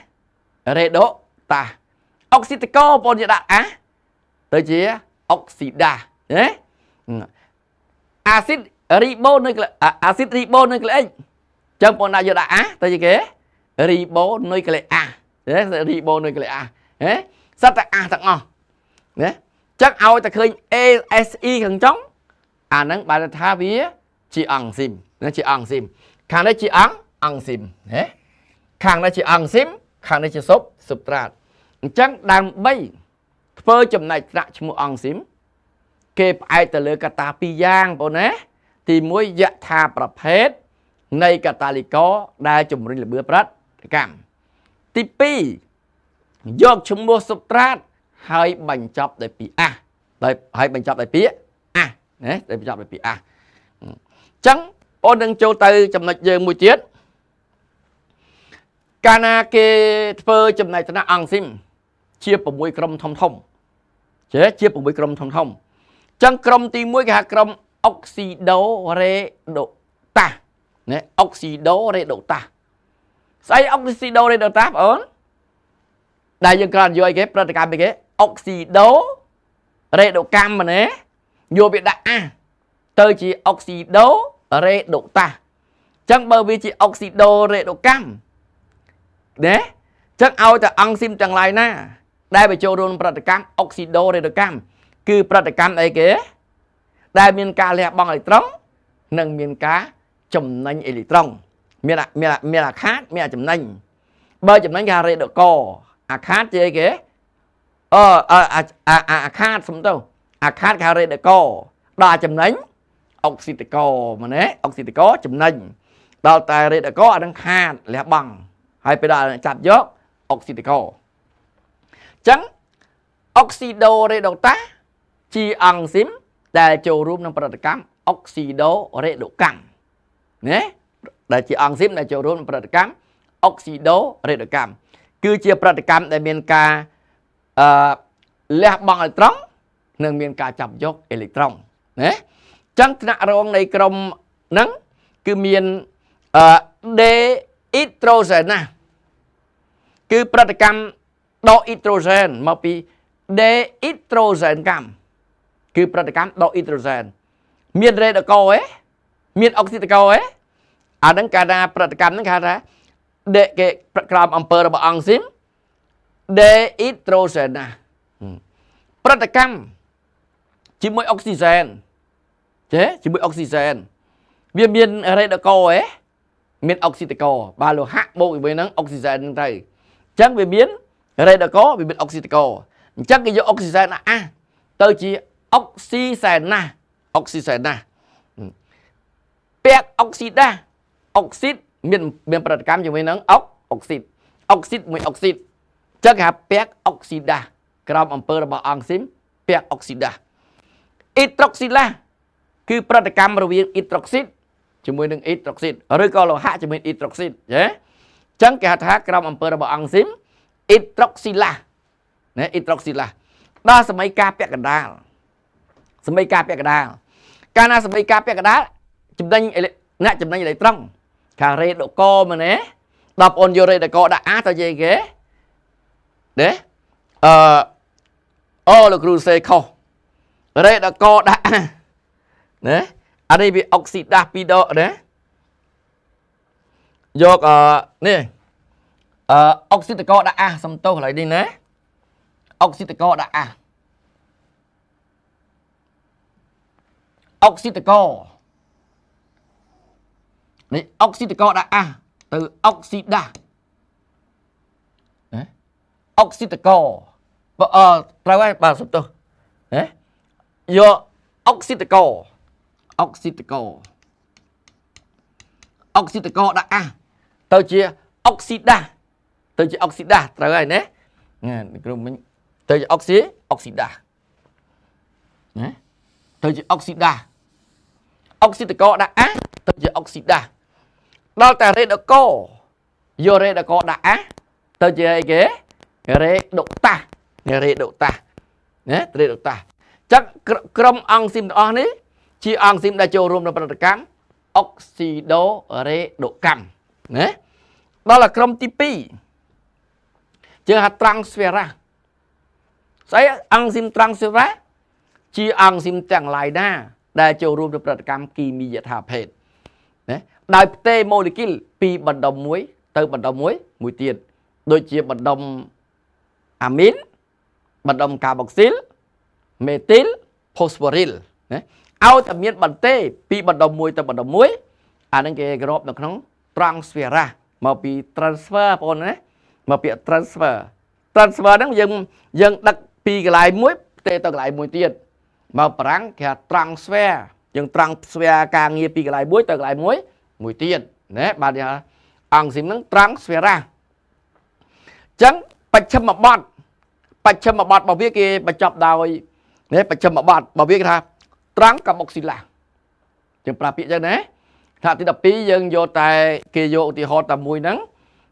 រេដូតាអុកស៊ីតកោបងយើងដាក់អាសទៅជាអុកស៊ីដាណាអាស៊ីតរីបូននុយក្លេអាស៊ីតរីបូននុយក្លេអ៊ិចចឹងបងដាក់យកដាក់អាសទៅជាគេរីបូនុយក្លេអាសរីបូនុយក្លេអាសហេសត្វតែអាសទាំងអស់ណាចឹងឲ្យតែឃើញ ASE ខាងចុងអាហ្នឹងបានថាវា ជាអង្គស៊ីមណាជាអង្គស៊ីមខាងនេះជាអង្គអង្គស៊ីមហ៎ខាងនេះជាអង្គស៊ីមខាងនេះជាសុបសុបត្រាតអញ្ចឹងដើម្បីធ្វើចំណែកប្រាក់ឈ្មោះអង្គស៊ីមគេផ្អែកទៅលើកតាពីរយ៉ាងបងណា ទី1យថាប្រភេទនៃកតាលីករដែលជំរុញលម្អប្រាត់កម្មទី2យកឈ្មោះសុបត្រាតហើយបញ្ចប់ដោយពាក្យអះដោយហើយបញ្ចប់ដោយពាក្យអះណាដោយបញ្ចប់ដោយពាក្យអះអញ្ចឹងអូននឹងចូលទៅ ចំណុចយើងមួយទៀតកាលណាគេធ្វើចំណាយថ្នាក់អង់ស៊ីមជា6ក្រុមធំធំចេះជា6ក្រុមធំធំអញ្ចឹង ក្រុមទី1គេហៅក្រុមអុកស៊ីដូរេដូតាណាអុកស៊ីដូរេដូតាស្អីអុកស៊ីដូរេដូតាបងអូន ដែលយើងក្រោយនិយាយគេប្រតិកម្មពីគេអុកស៊ីដូរេដូកម្មណាយកវាដាក់អាទៅជាអុកស៊ីដូរេដូតាសចឹងបើវាជាអុកស៊ីដូរេដូកម្មណាចឹងឲ្យតែអង់ស៊ីមទាំងឡាយណា ដែលបញ្ចូលរួមប្រតិកម្មអុកស៊ីដូរេដូកម្មគឺប្រតិកម្មអីគេ ដែលមានការលះបង់អេឡិចត្រូននិងមានការចំណេញអេឡិចត្រូនមានមានមានអាខាតមានចំណេញបើចំណេញគេហៅរេដូកអាខាតជាអីគេអអាអាខាតសំទៅអាខាតគេហៅរេដកោដល់ចំណេញអុកស៊ីតកោមែនទេអុកស៊ីតកោចំណេញដល់តែរេដកោអានឹងខាតលះបង់ហើយពេលដល់ចាប់យកអុកស៊ីតកោអញ្ចឹងអុកស៊ីដូរេដូតា ជាអង់ស៊ីមដែល ចូលរួមនឹងប្រតិកម្មអុកស៊ីដូរេដូកម្មណាដែលជាអង់ស៊ីមដែលចូលរួមនឹងប្រតិកម្មអុកស៊ីដូរេដូកម្មគឺជាប្រតិកម្មដែលមានការអឺលះបង់អេឡិចត្រូននឹងមាន ការចាប់យក អេឡិចត្រូនណាចឹងថ្នាក់រងនៃក្រុមហ្នឹងគឺមានអឺ D hydrogen ណាគឺប្រតិកម្មដក hydrogen មកពី D hydrogen កម្មគឺ ប្រតិកម្មដក hydrogen មានរេដកោហ៎មានអុកស៊ីតកោហ៎អាហ្នឹងកាលណាប្រតិកម្មហ្នឹងគេថាដេកគេក្រោមអំពើរបស់អង្គស៊ីមដេអ៊ីត្រូសែនណាប្រតិកម្មជាមួយអុកស៊ីសែនចេះជាមួយអុកស៊ីសែនវាមានរ៉េដកោហ៎មានអុកស៊ីតកោបាទលោហៈបូកជាមួយនឹងអុកស៊ីសែនហ្នឹងទៅអញ្ចឹងវាមានរ៉េដកោវាមានអុកស៊ីតកោអញ្ចឹងគេយកអុកស៊ីសែនអា ទៅជាអុកស៊ីសែនណាអុកស៊ីសែនណាពាក់អុកស៊ីដាអុកស៊ីតមានមាន ប្រតិកម្មជាមួយនឹងអុកអុកស៊ីតអុកស៊ីតមួយអុកស៊ីតចឹងគេហៅពាក់អុកស៊ីដាសក្រមអំពើរបស់អង្គស៊ីមពាក់អុកស៊ីដាសអ៊ីត្រុកស៊ីឡាគឺប្រតិកម្មរវាងអ៊ីត្រុកស៊ីតជាមួយនឹងអ៊ីត្រុកស៊ីតឬក៏លោហៈជាមួយអ៊ីត្រុកស៊ីតចាចឹងគេហៅថាក្រមអំពើរបស់អង្គស៊ីមអ៊ីត្រុកស៊ីឡាណាអ៊ីត្រុកស៊ីឡាដល់សម័យកាលពាក់កណ្ដាលសម័យកាលពាក់កណ្ដាលកាលណាសម័យកាលពាក់កណ្ដាល ចំណេញអ្នកចំណេញអេឡិចត្រូនខារ៉េដូកោមែនទេដល់បងអូនយករ៉េដូកោដាក់អាទៅយេគេទេអឺអូលោកគ្រូសេខុសរេដកដាក់ណាអានេះវាអុកស៊ីដាសពីរដកណាយកអឺនេះអឺអុកស៊ីតកដាក់អាសសំទោសឡើយនេះណាអុកស៊ីតកដាក់អាអុកស៊ីតកនេះអុកស៊ីតកដាក់អាទៅអុកស៊ីដាសអុកស៊ីតកោអឺត្រូវហើយបាទសុំទោសហ៎យកអុកស៊ីតកោអុកស៊ីតកោអុកស៊ីតកោដាក់អាសទៅជាអុកស៊ីដាសទៅជាអុកស៊ីដាសត្រូវហើយណាណាគ្រូមិញទៅជាអុកស៊ីអុកស៊ីដាសណាទៅជាអុកស៊ីដាសអុកស៊ីតកោដាក់អាសទៅជាអុកស៊ីដាសដល់តែរេដកោយករេដកោដាក់អាសទៅជាអីគេរេដុកតាសរេដុកតាសណារេដុកតាសចឹងក្រុមអង្គស៊ីមទាំងអស់នេះ ជាអង្គស៊ីមដែលចូលរួមក្នុងប្រតិកម្មអុកស៊ីដូរេដុកកម្មណាដល់ក្រុមទី2ជើងហៅត្រាំងស្វេរ៉ាស្អីអង្គស៊ីមត្រាំងស្វេរ៉ាជាអង្គស៊ីមទាំងឡាយណាដែលចូលរួមក្នុងប្រតិកម្មគីមីយថាភេទណាដោយផ្ទេម៉ូលេគុលពីបណ្ដុំមួយទៅបណ្ដុំមួយមួយទៀតដូចជាបណ្ដុំអាមីនបណ្ដុំកាបុកស៊ីលមេទីលផូស្វូរីលណាឲ្យតែមាន បន្ទេពីបណ្ដុំមួយទៅបណ្ដុំមួយ អានឹងគេក្របនៅក្នុង transferase មកពី transfer បងប្អូនណាមកពាក្យ transfer transfer ហ្នឹង យើងយើងដឹកពីកន្លែងមួយផ្ទេទៅកន្លែងមួយទៀតមកបារាំងគេថា transfer យើង transfer ការងារពីកន្លែងមួយទៅកន្លែងមួយ មួយទៀតណាបាទអង្គស៊ីមហ្នឹង transfer អញ្ចឹងបច្ឆិមបត្តិបច្ឆិមបត្តិរបស់វាគេបញ្ចប់ដោយនេះបច្ឆិមបត្តិរបស់វាគេថាត្រង់កបុកសិលាយើងប្រាប់ពាក្យចឹងណាថ្នាក់ទី12យើងយកតែគេយកឧទាហរណ៍តែមួយហ្នឹង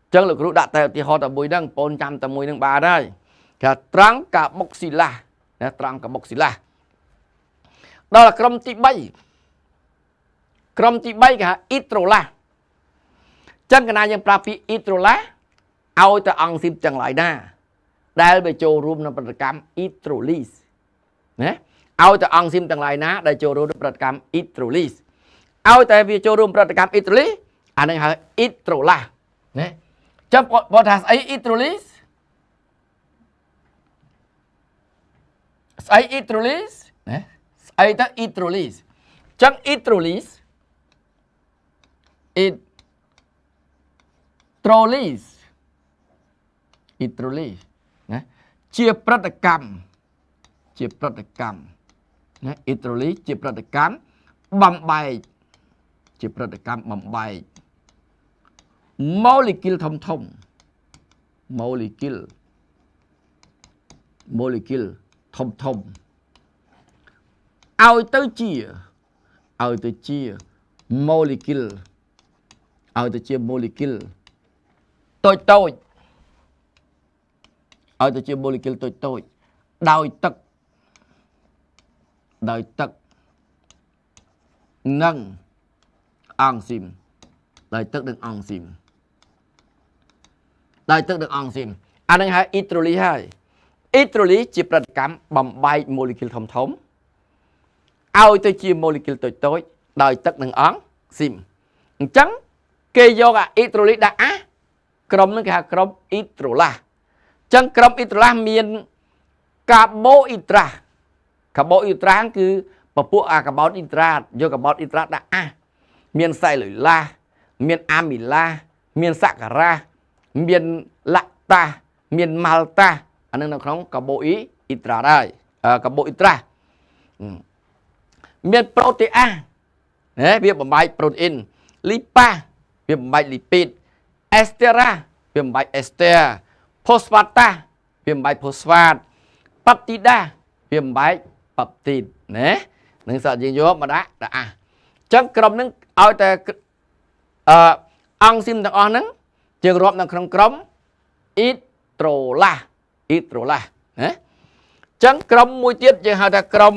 អញ្ចឹងលោកគ្រូដាក់តែឧទាហរណ៍តែមួយហ្នឹងបងចាំតែមួយហ្នឹងបានហើយគេថាត្រង់កបុកសិលាណាត្រង់កបុកសិលាដល់ក្រុមទី3ក្រុមទី3គេហៅអ៊ីត្រូឡាចឹងកណាយើងប្រាប់ពីអ៊ីត្រូឡាឲ្យទៅអង្គស៊ីបទាំងឡាយណាដែលវាចូលរួមក្នុងប្រតិកម្មអ៊ីត្រូលីសណាឲ្យតែអង្គស៊ីមទាំងឡាយណាដែលចូលរួមក្នុងប្រតិកម្មអ៊ីត្រូលីសឲ្យតែ វាចូលរួម ប្រតិកម្មអ៊ីត្រូលីសអានឹងហៅអ៊ីត្រូឡាណាចាំគាត់ថាស្អីអ៊ីត្រូលីសស្អីអ៊ីត្រូលីសណាស្អីទៅអ៊ីត្រូលីសចឹងអ៊ីត្រូលីសអ៊ីត្រូលីសអ៊ីត្រូលីសជាព្រឹត្តិកម្មជាព្រឹត្តិកម្មណាអ៊ីតាលី ជាព្រឹត្តិកម្មបំបែកជាព្រឹត្តិកម្មបំបែកម៉ូលេគុលធំធំម៉ូលេគុលម៉ូលេគុលធំធំឲ្យទៅជាឲ្យទៅជាម៉ូលេគុលឲ្យទៅជាម៉ូលេគុលតូចតូចឲ្យទៅជាម៉ូលេគុលតូចតូចដោយទឹកដោយទឹកនិងអង់ស៊ីមដោយទឹកនិងអង់ស៊ីមដោយទឹកនិងអង់ស៊ីមអានឹងហៅអ៊ីត្រូលីហើយអ៊ីត្រូលីជាប្រតិកម្មបំបែកម៉ូលេគុលធំធំឲ្យទៅជាម៉ូលេគុលតូចតូចដោយទឹកនិងអង់ស៊ីមអញ្ចឹង គេយកអាអ៊ីត្រូលីដាក់អាក្រុមនឹងគេហៅក្រុមអ៊ីត្រូឡាចឹងក្រុមអ៊ីត្រាស់មានកាបូអ៊ីត្រាស់កាបូអ៊ីត្រាស់គឺពពួកអាកាបោតអ៊ីត្រាតយកកាបោតអ៊ីត្រាតដាក់អាសមានសៃលុយឡាសមានអាមីឡាសមានសការ៉ាសមានឡាក់តាសមានម៉ាល់តាសអានឹងនៅក្នុងកាបូអ៊ីអ៊ីត្រាតហើយកាបូអ៊ីត្រាស់មានប្រូតេអាសហ៎វាបំបែកប្រូតេអ៊ីនលីប៉ាសវាបំបែកលីពីតអេស្តេរ៉ាសវាបំបែកអេស្តេរ៉ាហូស្វាតាវាមិនបាច់ហូស្វាតប៉ាប់ទីដាវាមិនបាច់ប៉ាប់ទីតណានឹងសតយើងយកមកដាក់ដាក់អាអញ្ចឹងក្រុមនឹងឲ្យតែអឺអង្គស៊ីមទាំងអស់ហ្នឹងយើងរាប់នៅក្នុងក្រុមអ៊ីត្រូឡាអ៊ីត្រូឡាណាអញ្ចឹងក្រុមមួយទៀតយើងហៅថាក្រុម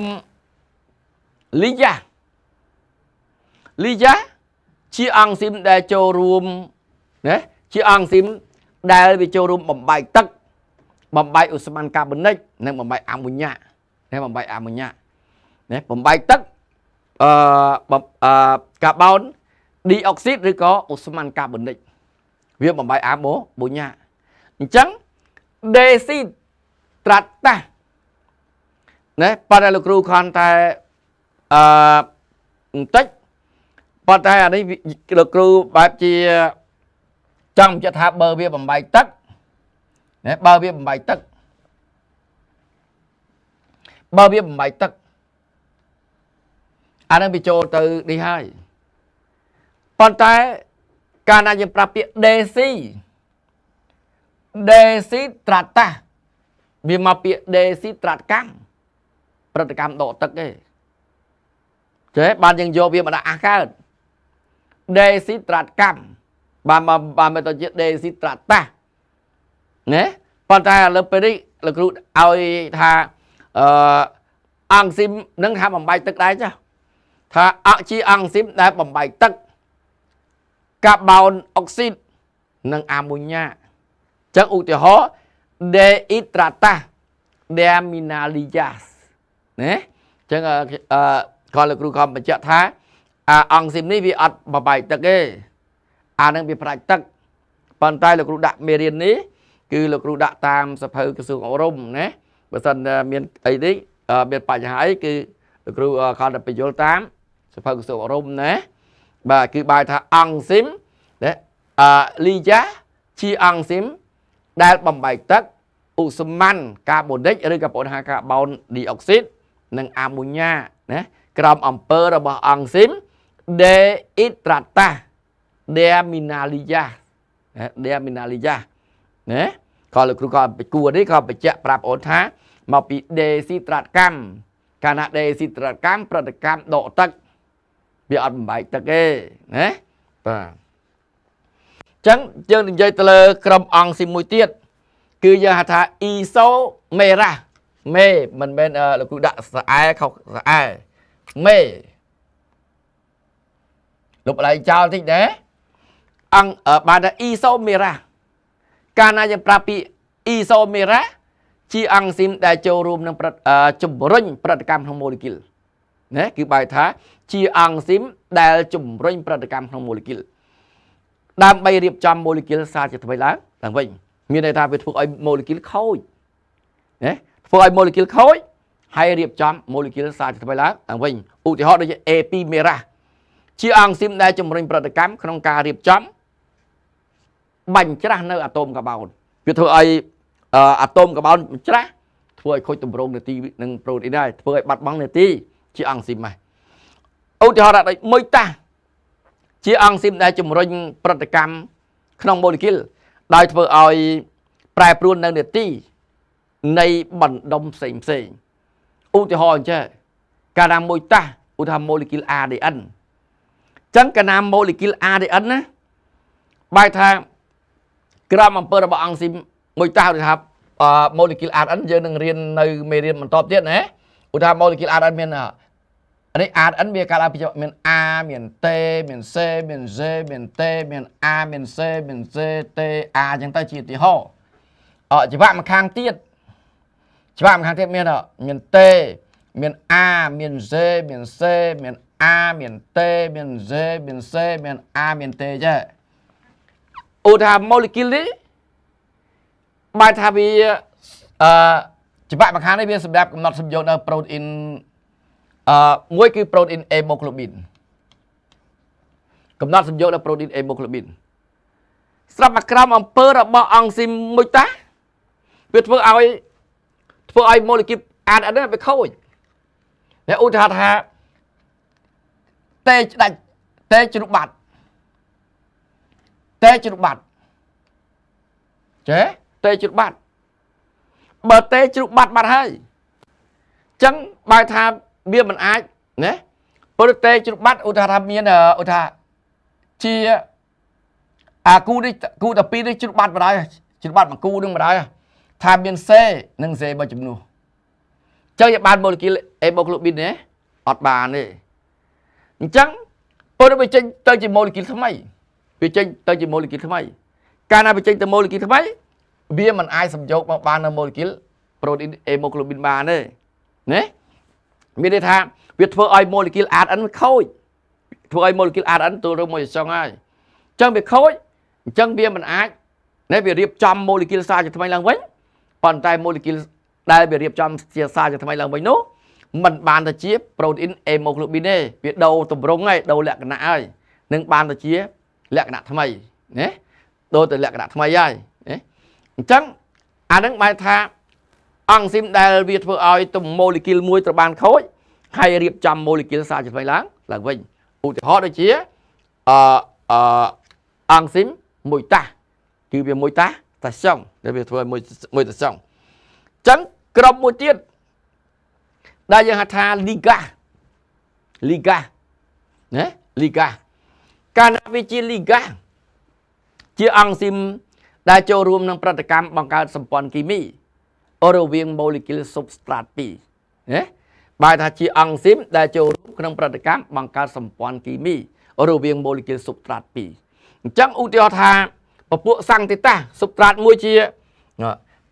លីយ៉ាលីយ៉ាជាអង្គស៊ីមដែលចូលរួមណាជាអង្គស៊ីមដែលវាចូលរួមបំបែកទឹកបំបែកអូស្មန်កាបូនិកនិងបំបែកអាម៉ូញ៉ាណាបំបែកអាម៉ូញ៉ាណាបំបែកទឹកអឺអឺកាបូនឌីអុកស៊ីតឬក៏អូស្មန်កាបូនិកវាបំបែកអាម៉ូបូញ៉ាអញ្ចឹងដេស៊ីត្រាតាណាប៉ុន្តែលោកគ្រូខនតែអឺបន្តិចប៉ុន្តែអានេះលោកគ្រូបែបជាចង់បញ្ជាក់ថាបើវាបំបែកទឹកណាបើវាបំបែកទឹក បើវាបំបែកទឹកអានឹងវាចូលទៅនេះហើយប៉ុន្តែកាលណាយើងប្រាប់ពាក្យ Daisy Daisy ត្រាតាវាមកពាក្យ Daisy ត្រាតកម្មប្រតិកម្មដកទឹកទេចេះបានយើងយកវាមកដាក់អាកើត Daisy ត្រាតកម្មបានបានមិនទៅជាដេស៊ីត្រាតាណាប៉ុន្តែឥឡូវពេលនេះលោកគ្រូឲ្យថាអឺអង់ស៊ីមនឹងថាបំបែកទឹកដែរចាថាអជាអង់ស៊ីមដែលបំបែកទឹកកាបូនអុកស៊ីតនិងអាមុញ៉ាចឹងឧទាហរណ៍ dehydrata deaminalias ណាចឹងអឺក៏លោកគ្រូខំបញ្ជាក់ថាអាអង់ស៊ីមនេះវាអត់បំបែកទឹកទេអានឹងវាប្រាច់ទឹកប៉ុន្តែលោកគ្រូដាក់មេរៀននេះគឺលោកគ្រូដាក់តាម សភៅក្រសួងអប់រំណាបើសិនមានអីនេះមានបញ្ហាអីគឺលោកគ្រូគាត់ទៅបញ្យល់តាមសភៅក្រសួងអប់រំណាបាទគឺបាយថាអង់ស៊ីមណាអលីយ៉ាជាអង់ស៊ីមដែលបំបែកទឹកអ៊ូស្មាន់កាបូនិកឬក៏បញ្ហាកាបូនឌីអុកស៊ីតនិងអាម៉ូញ៉ាណាក្រមអំពើរបស់អង់ស៊ីមដេអ៊ីត្រាតាស der minalia ដែល minalia ណាក៏លោកគ្រូក៏គួរនេះក៏បញ្ជាក់ប្រាប់អូនថាមកពី desitrat កម្មកាលណា desitrat កម្មប្រតិកម្មដកទឹកវាអត់បំបែកទឹកទេណាបាទចឹងយើងនិយាយទៅលើក្រុមអង្គស៊ីមួយទៀតគឺយើងហៅថា iso mera មេមិនមែនលោកគ្រូដាក់ស្អែខុសស្អែមេលុបដៃចោលតិចដែរអង្គបានថាអ៊ីសូមេរ៉ាកាលណាយើងប្រាប់ពីអ៊ីសូមេរ៉ាជាអង់ស៊ីម ដែលចូលរួមនឹងជំរុញប្រតិកម្មក្នុងម៉ូលេគុលណាគឺបែរថាជាអង់ស៊ីមដែលជំរុញប្រតិកម្មក្នុងម៉ូលេគុលដើម្បីរៀបចំម៉ូលេគុលសារជាថ្មីឡើងឡើងវិញមានន័យថាវាធ្វើឲ្យម៉ូលេគុលខូចណាធ្វើឲ្យម៉ូលេគុលខូចហើយរៀបចំម៉ូលេគុលសារជាថ្មីឡើងឡើងវិញឧទាហរណ៍ដូចជា AP មេរ៉ាជាអង់ស៊ីមដែលជំរុញប្រតិកម្មក្នុងការរៀបចំបាញ់ច្រាស់នៅអាតូមកបោនវាធ្វើឲ្យអាតូមកបោនច្រាស់ធ្វើឲ្យខូចតម្រងនាទីនិងប្រូតអ៊ីនដែរធ្វើឲ្យបាត់បង់នាទីជាអង្គស៊ីម៉ាសឧទាហរណ៍ដូចមុយតាជាអង្គស៊ីមដែលជំរុញប្រតិកម្មក្នុងម៉ូលេគុលដោយធ្វើឲ្យប្រែប្រួលនៅនាទីនៃបណ្ដុំផ្សេងផ្សេងឧទាហរណ៍អញ្ចឹងកាលណាមួយតាសឧទាហរណ៍ molecule ADN អញ្ចឹងកាលណា molecule ADN ណាបែរថាក្រមអំពើរបស់អង្គស៊ីមួយតោដែលថាម៉ូលេគុល RN យើងនឹងរៀននៅមេរៀនបន្តទៀតណាឧទាហរណ៍ម៉ូលេគុល RN មាននេះ RN វាកើតឡើងពីមាន A មាន T មាន C មាន Z មាន T មាន A មាន C មាន Z T A អញ្ចឹងទៅជាឧទាហរណ៍អជីវៈម្ខាងទៀតជីវៈម្ខាងទៀតមានមាន T មាន A មាន Z មាន C មាន A មាន T មាន Z មាន C មាន A មាន T ចេះឧទាហរណ៍ molecule នេះបែរថាវាអឺច្បាក់ម្ខាងនេះវាសម្រាប់កំណត់សម្យោគនៅ protein អឺមួយគឺ protein hemoglobin កំណត់សម្យោគនៅ protein hemoglobin ស្រាប់មកក្រោមអំពើរបស់អង់ស៊ីមមួយតាវាធ្វើឲ្យ ធ្វើឲ្យ molecule RNA វាខូចតែឧទាហរណ៍ថាតេជដាច់តេជ្រុបាត់តេជរុបាត់ចេះតេជរុបាត់បើតេជរុបាត់បាត់ហើយចឹងបើថាវាមិនអាចណាព្រោះតេជរុបាត់ឧទាហរណ៍មានឧទាហរណ៍ជាអាគូនេះគូតែពីរនេះជ្រុបាត់បណ្ដោយជ្រុបាត់មួយគូនឹងបណ្ដោយថាមានសេនិងសេបើចំនួនចុះយកបានម៉ូលេគុលអេបូក្លូប៊ីនទេអត់បានទេអញ្ចឹងពលវាចេញទៅជាម៉ូលេគុលថ្មីវាចេញទៅជាម៉ូលេគុលថ្មី កាលណាវាចេញទៅម៉ូលេគុលថ្មីវាមិនអាចសំយោគមកបាននៅម៉ូលេគុលប្រូតេអ៊ីនអេម៉ូក្លូប៊ីនបានទេណាមានន័យថាវាធ្វើឲ្យម៉ូលេគុល ADN វាខូចធ្វើឲ្យម៉ូលេគុល ADN ទៅរកមួយចង់ហើយអញ្ចឹងវាខូចអញ្ចឹងវាមិនអាចណាវារៀបចំម៉ូលេគុលសារជាថ្មីឡើងវិញប៉ុន្តែម៉ូលេគុលដែលវារៀបចំជាសារជាថ្មីឡើងវិញនោះมันបានទៅជាប្រូតេអ៊ីនអេម៉ូក្លូប៊ីនទេវាដូរទម្រង់ហើយដូរលក្ខណៈហើយនឹងបានទៅជាលក្ខណៈថ្មីណាដូចទៅលក្ខណៈថ្មីហើយណាអញ្ចឹងអានឹងបែរថា អង្គស៊ីមដែល វាធ្វើឲ្យទំម៉ូលេគុលមួយត្រូវបានខូចហើយរៀបចំម៉ូលេគុលសារថ្មីឡើងឡើងវិញឧទាហរណ៍ដូចជាអអអង្គស៊ីមមួយតាសគឺវាមួយតាសតាសង់ដែលវាធ្វើឲ្យមួយមួយតាសង់អញ្ចឹងក្រុមមួយទៀតដែលយើងហៅថាលីកាលីកាណាលីកាកាលណាវាជាលីហ្គាជាអង់ស៊ីមដែលចូលរួមនឹងប្រតិកម្មបង្កើតសម្ព័ន្ធគីមីរវាង molecule substrate 2ណាបាយថាជាអង់ស៊ីមដែលចូលរួមក្នុងប្រតិកម្មបង្កើតសម្ព័ន្ធគីមីរវាង molecule substrate 2អញ្ចឹងឧទាហរណ៍ថាពពួកសង្តិតា substrate មួយជា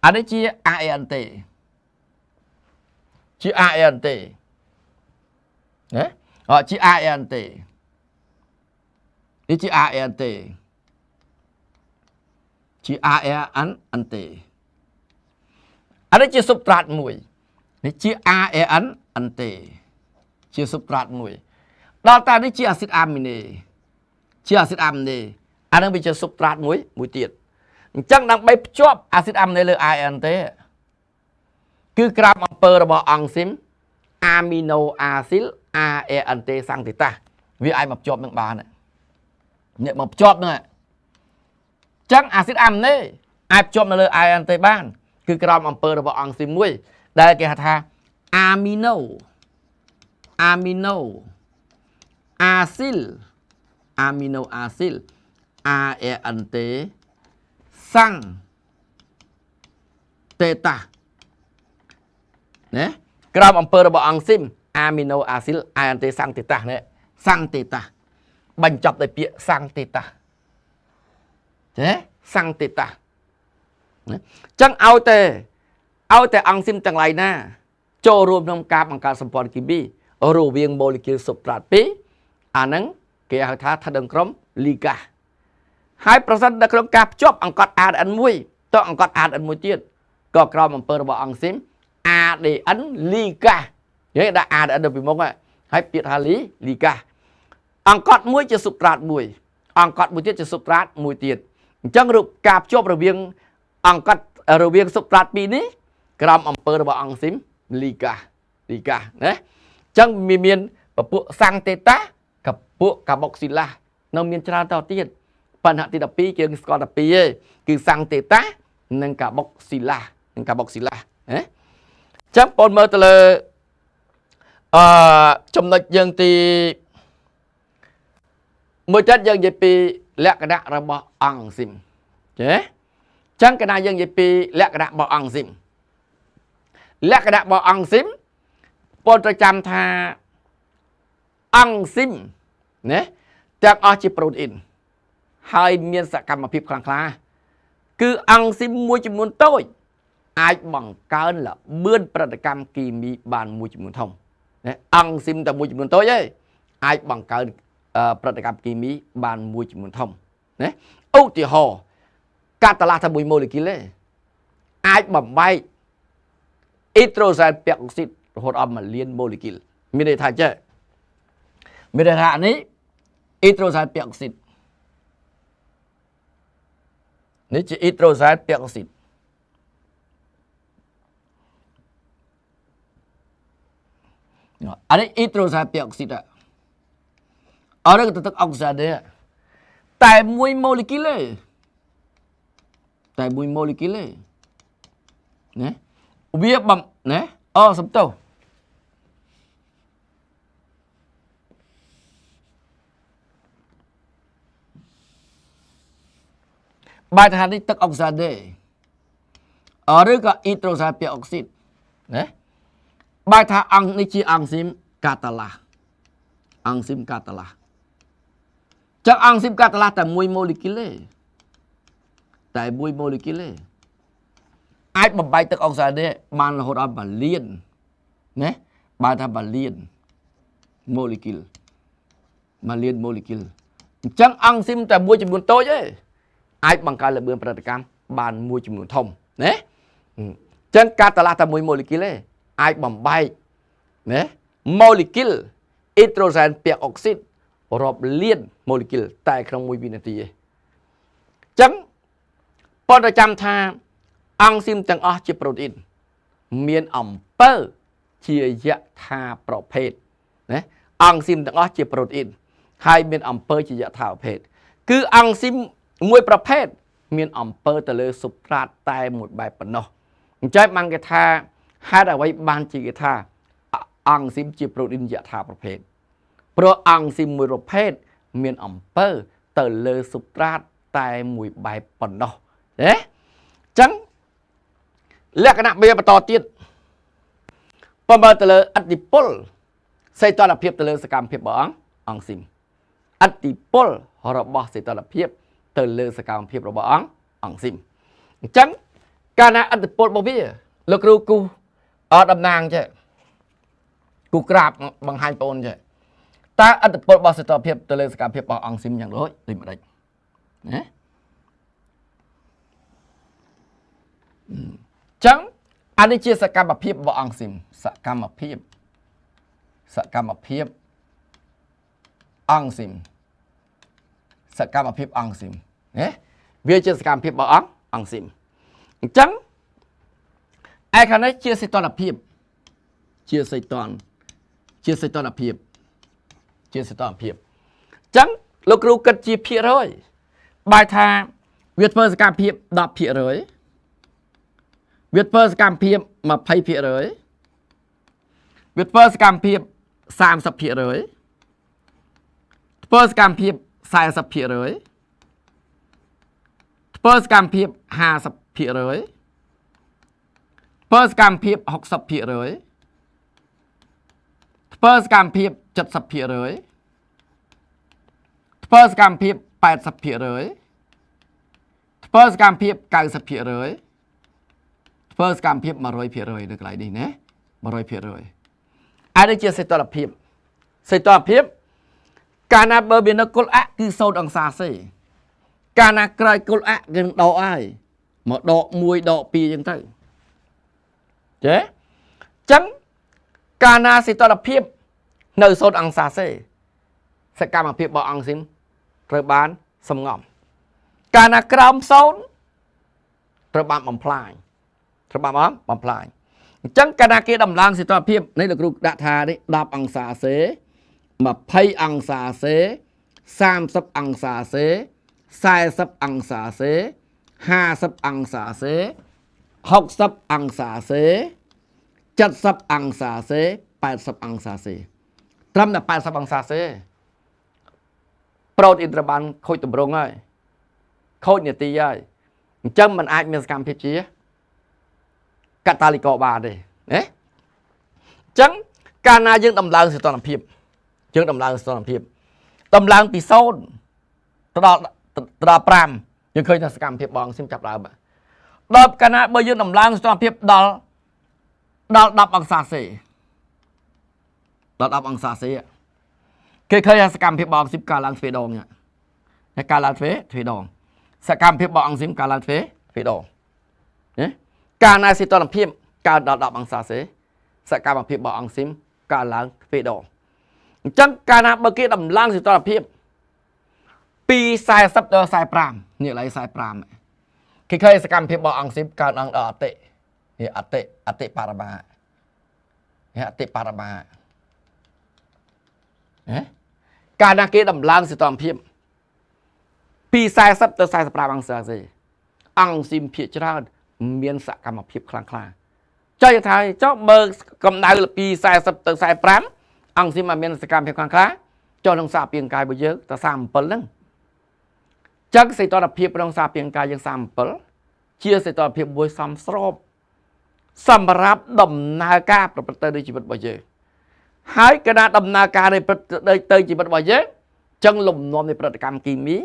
អានេះជា ANT ជា ANT ណាអត់ជា ANT នេះជា AR ទេជា AR អានអន្ទេអានេះជា substrat មួយនេះជា ARN អន្ទេជា substrat មួយដល់តានេះជាអាស៊ីតអាមីណេជាអាស៊ីតអាមីណេអានឹងវាជា substrat មួយ មួយទៀតអញ្ចឹងដើម្បីភ្ជាប់អាស៊ីតអាមីណេលើ ARN ទេគឺក្រាមអំពើរបស់អង់ស៊ីមអាមីណូអាស៊ីល ARN ទេសង្តិតាវាអាចមកភ្ជាប់នឹងបានហ្នឹងអ្នកមកភ្ជាប់ហ្នឹងអញ្ចឹងអាស៊ីតអាំណេអាចភ្ជាប់នៅលើ ion ទេបាន គឺក្រោមអំពើរបស់អង្គទី1ដែលគេហៅថា អាមីណូអាមីណូអាស៊ីលអាមីណូអាស៊ីល ARN ទេសាំងតេតាណាក្រោមអំពើរបស់អង្គស៊ីមអាមីណូអាស៊ីល ARN ទេសាំងតេតាណាសាំងតេតាបញ្ចប់ដោយពាក្យសង្តិតាចេះសង្តិតាអញ្ចឹងឲ្យតែឲ្យតែអង្គស៊ីមទាំងឡាយណា ចូលរួមក្នុងការបង្កើតសម្ព័ន្ធគីមីរវាងម៉ូលេគុលសូប្រាត2អាហ្នឹងគេហៅថាថាដឹងក្រុមលីកាហើយប្រសិននៅក្នុងការភ្ជាប់អង្កត់ ADN មួយទៅអង្កត់ ADN មួយទៀតក៏ក្រមអំពើរបស់អង្គស៊ីម ADN លីកានិយាយដាក់ ADN ទៅពីមុខហើយពាក្យថាលីលីកាអង្កត់មួយជាសុត្រាតមួយអង្កត់មួយទៀតជាសុត្រាតមួយទៀតអញ្ចឹងរូបការភ្ជាប់រវាងអង្កត់រវាងសុត្រាតពីរនេះ ក្រុមអង្គើរបស់អង្គស៊ីមលីកាលីកាណាអញ្ចឹងមានពពួកសាំងទេតាកពួកកាបុកស៊ីឡានៅមានច្រើនតទៀតបញ្ហាទី12គឺស្គាល់តែពីរឯងគឺសាំងទេតានិងកាបុកស៊ីឡានិងកាបុកស៊ីឡាណាចាំបងមើលទៅលើអឺចំណុចយើងទីមួយទៀតយើងនិយាយពីលក្ខណៈរបស់អង្គស៊ីមចេះចឹងកណាយើងនិយាយពីលក្ខណៈរបស់អង្គស៊ីមលក្ខណៈរបស់អង្គស៊ីមពលត្រូវចាំថាអង្គស៊ីមណាទាំងអស់ជាប្រូតអ៊ីនហើយមានសកម្មភាពខ្លាំងខ្លា គឺអង្គស៊ីមមួយចំនួនតូចអាចបង្កើនល្បឿនប្រតិកម្មគីមីបានមួយចំនួនធំណាអង្គស៊ីមតែមួយចំនួនតូចទេអាចបង្កើនប្រតិកម្មគីមីបានមួយចំនួនធំណាឧទាហរណ៍កាតាឡាថាមួយម៉ូលេគុលទេអាចបំបែកអ៊ីត្រូសែនពេរអុកស៊ីតរហូតអស់មួយលានម៉ូលេគុលមានន័យថាចេះមានន័យថានេះអ៊ីត្រូសែនពេរអុកស៊ីតនេះជាអ៊ីត្រូសែនពេរអុកស៊ីតអានេះអ៊ីត្រូសែនពេរអុកស៊ីតអរទៅទឹកអុកស៊ីហ្សែនតែមួយម៉ូលេគុលទេតែមួយម៉ូលេគុលទេណាវាបំណាអូសំទោសបាយដង្ហើមនេះទឹកអុកស៊ីហ្សែនទេឬក៏អ៊ីត្រូសាពែអុកស៊ីតណាបាយថាអង្គនេះជាអង្គស៊ីមកាតាឡាអង្គស៊ីមកាតាឡាចឹងអង្គស៊ីបកាតាឡាតែមួយម៉ូលេគុលទេតែមួយម៉ូលេគុលទេអាចបំបែកទឹកអុកសានេះបានរហូតដល់បាលានណាបើថាបាលានម៉ូលេគុលបាលានម៉ូលេគុលអញ្ចឹងអង្គស៊ីមតែមួយចំនួនតូចទេអាចបង្កើតល្បឿនប្រតិកម្មបានមួយចំនួនធំណាអញ្ចឹងកាតាឡាតែមួយម៉ូលេគុលទេអាចបំបែកណាម៉ូលេគុលអ៊ីត្រូសែនពាក់អុកស៊ីតរាប់លានម៉ូលេគុលតែក្នុងមួយវិនាទីឯងអញ្ចឹងប៉ុន្តែចាំថាអង់ស៊ីមទាំងអស់ជាប្រូតេអ៊ីនមានអំពើជាយថាប្រភេទណាអង់ស៊ីមទាំងអស់ជាប្រូតេអ៊ីនហើយមានអំពើជាយថាប្រភេទគឺអង់ស៊ីមមួយប្រភេទមាន អំពើទៅលើសុប្រាត តែមួយបែបប៉ុណ្ណោះអញ្ចឹងបានគេថាហេតុអ្វីបានជាគេថាអង់ស៊ីមជា ប្រូតេអ៊ីនយថាប្រភេទព្រោះអង់ស៊ីមួយប្រភេទមានអំពើទៅលើស៊ុបត្រាតតែមួយបែបប៉ុណ្ណោះណាអញ្ចឹងលក្ខណៈវាបន្តទៀតបើមើលទៅលើអតិពលសេតនភាពទៅលើសកម្មភាពរបស់អង្គអង្គស៊ីមអតិពលរបស់សេតនភាពទៅលើសកម្មភាពរបស់អង្គអង្គស៊ីមអញ្ចឹងកាលណាអតិពលរបស់វាលោកគ្រូគូអត់តំណាងចេះគូក្រាបបង្ហាញបងអូនចេះតើអត្តពលរបស់សេតភាពទៅលើសកម្មភាពរបស់អង្គស៊ីមយ៉ាងដូចដូចម្ដេចណាចឹងអានេះជាសកម្មភាពរបស់អង្គស៊ីមសកម្មភាព សកម្មភាពអង្គស៊ីមសកម្មភាពអង្គស៊ីមណាវាជា សកម្មភាពរបស់អង្គអង្គស៊ីមអញ្ចឹងឯខាងនេះជាសេតនភាព ជាសេតនជាសេតនភាពជាសតនភាពអញ្ចឹងលោកគ្រូគិតជាភាគរយបែរថាវាធ្វើសកម្មភាព10%វាធ្វើសកម្មភាព20%វាធ្វើសកម្មភាព30%ធ្វើសកម្មភាព40%ធ្វើសកម្មភាព50%ធ្វើសកម្មភាព60%ធ្វើសកម្មភាព70%ធ្វើសកម្មភាព80%ធ្វើសកម្មភាព90%ធ្វើសកម្មភាព100%នៅកន្លែងនេះណា100%អានេះជាសេតលភាពសេតលភាព កាលណាបើវានៅគុលអគឺសូត្រអង្សាសេកាលណាក្រោយគុលអគឺដកហើយមកដក1ដក2អញ្ចឹងទៅចេះអញ្ចឹងកាលណាសេតលភាពនៅសូត្រអង្សាសេសកម្មភាពរបស់អង្គស៊ីមត្រូវបានសម្ងំ កាលណាក្រោមសូត្រត្រូវបានបំផ្លាញត្រូវបានបំផ្លាញអញ្ចឹងកាលណាគេដំឡើងសិទ្ធិភាពនេះលោកគ្រូដាក់ថានេះ10អង្សាសេ20អង្សាសេ30អង្សាសេ40អង្សាសេ50អង្សាសេ60អង្សាសេ70អង្សាសេ80អង្សាសេត្រឹមតែ80អង្សាទេប្រូតអ៊ីនត្របានខូចតម្រង់ហើយខូចនាទីហើយអញ្ចឹងมันអាចមានសកម្មភាពជា កាតាលីករបានទេណាអញ្ចឹងកាលណាយើងដំឡើងសីតុណ្ហភាពយើងដំឡើងសីតុណ្ហភាពដំឡើងពី0ទៅដល់ទៅដល់5យើងឃើញថាសកម្មភាពបងស៊ីមចាប់ដើមដល់កាលណាបើយើងដំឡើងសីតុណ្ហភាពដល់ដល់10អង្សាសេដល់10អង្សាសេគេឃើញថាសកម្មភាពបោកស៊ីបកើឡើងទ្វេដងណាកើឡើងទ្វេទ្វេដងសកម្មភាពបោកអង្ស៊ីមកើឡើងទ្វេទ្វេដងណាការណាស៊ីតនភាពកើដល់10អង្សាសេសកម្មភាពបោកអង្ស៊ីមកើឡើងទ្វេដងអញ្ចឹងកាលណាបើគេដំឡើងស៊ីតនភាពពី40ដល់45នេះឡើយ45គេឃើញសកម្មភាពបោកអង្ស៊ីមកើដល់អតិអតិអតិបរមាអតិបរមាកាលណាគេដំឡើងសីតុណ្ហភាពពី40ទៅ45អង្សាសេអង់ស៊ីមភាគច្រើនមានសកម្មភាពខ្លាំងខ្លាចុះយថាចុះបើកម្ដៅពី40ទៅ45អង់ស៊ីមមានសកម្មភាពខ្លាំងខ្លាចុះក្នុងសាពីងកាយរបស់យើងទៅ37ហ្នឹងចឹងសីតុណ្ហភាពក្នុងសាពីងកាយយើង37ជាសីតុណ្ហភាពមួយសមស្របសម្រាប់ដំណើរការ ប្រព្រឹត្តទៅនៃជីវិតរបស់យើងហើយគណៈដំណើរការនៃព្រឹត្តទៅជីវិតរបស់យើងចឹងលំនាំនៃប្រតិកម្មគីមី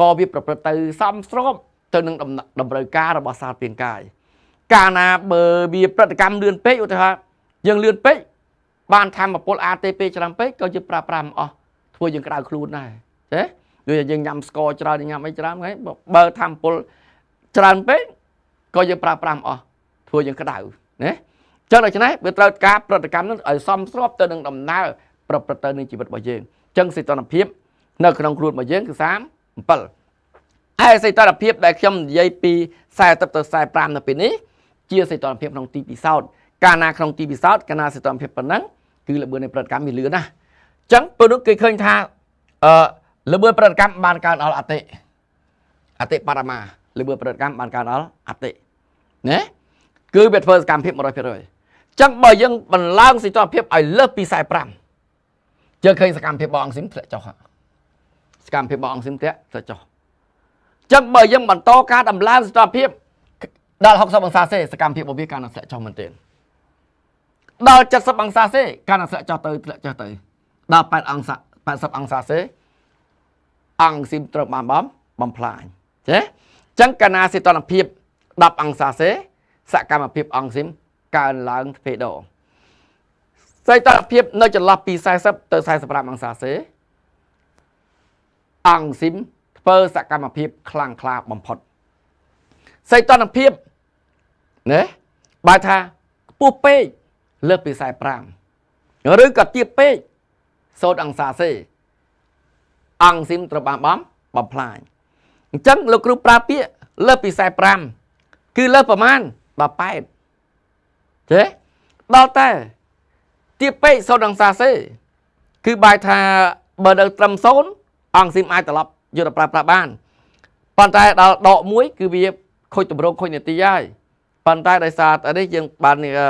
ក៏វា ប្រព្រឹត្តទៅសមស្រប ទៅនឹងតម្រូវការរបស់សារពាង្គកាយកាលណាបើវាប្រតិកម្មលឿនពេកឧទាហរណ៍យើងលឿនពេកបានធម្មពល ATP ច្រើនពេកក៏យើងប្រើប្រាស់មិនអស់ធ្វើយើងក្តៅខ្លួនដែរចេះដូចយើងញ៉ាំស្ករច្រើនញ៉ាំអីច្រើនហ្នឹងបើធម្មពលច្រើនពេកក៏យើងប្រើប្រាស់មិនអស់ធ្វើយើងក្តៅណាចឹងដូច្នេះវាត្រូវការប្រតិកម្មនឹងឲ្យសមស្របទៅនឹងដំណើរប្រព្រឹត្តទៅនឹងជីវិតរបស់យើងចឹងសេតនភាព នៅក្នុងខ្លួនរបស់យើងគឺ37ហើយសេតនភាពដែលខ្ញុំនិយាយពី40ទៅ45នៅពេលនេះជាសេតនភាពក្នុងទីពិសោធន៍កាលណាក្នុងទីពិសោធន៍កាលណាសេតនភាពប៉ុណ្ណឹងគឺល្បឿននៃប្រតិកម្មវាលឿនណាស់ចឹងពេលនោះគេឃើញថាអឺល្បឿនប្រតិកម្មបានកើនដល់អតិអតិបរមាល្បឿនប្រតិកម្មបានកើនដល់អតិណាគឺវាធ្វើសកម្មភាព100%ចឹងបើយើងបន្លំងសីតុណ្ហភាពឲ្យលើសពី45យើងឃើញសកម្មភាពរបស់អង្គស៊ីមធ្លាក់ចុះសកម្មភាពរបស់អង្គស៊ីមធ្លាក់ធ្លាក់ចុះចឹងបើយើងបន្តការដំឡើងសីតុណ្ហភាពដល់60អង្សាសេសកម្មភាពរបស់វាកាន់តែធ្លាក់ចុះមែនទែនដល់70អង្សាសេកាន់តែធ្លាក់ចុះទៅធ្លាក់ចុះទៅ ដល់8អង្សា80អង្សាសេ អង្គស៊ីមត្រូវបានបំបំផ្លាញចេះចឹងកាលណាសីតុណ្ហភាព10អង្សាសេសកម្មភាពអង្គស៊ីមកើនឡើងទ្វេដងសីតុណ្ហភាពនៅចន្លោះពី40ទៅ45អង្សាសេអង់ស៊ីមធ្វើសកម្មភាពខ្លាំងក្លាបំផុតសីតុណ្ហភាពណាបើថាខ្ពស់ពេកលើសពី45ឬក៏ទាបពេក0អង្សាសេ អង់ស៊ីមត្រូវបានបំបំផ្លាញអញ្ចឹងលោកគ្រូប្រើពាក្យលើសពី45គឺលើសប្រមាណ18ចេះដល់តែទាបពេកសូនអង្សាសេ គឺបាយថាបើនៅត្រឹមសូនអង្គស៊ីមអាចត្រឡប់យកទៅប្រើប្រាស់បានប៉ុន្តែដល់ដកមួយគឺ វាខូចតម្រងខូចនីតិហើយប៉ុន្តែដោយសារតែនេះយើង បានលោក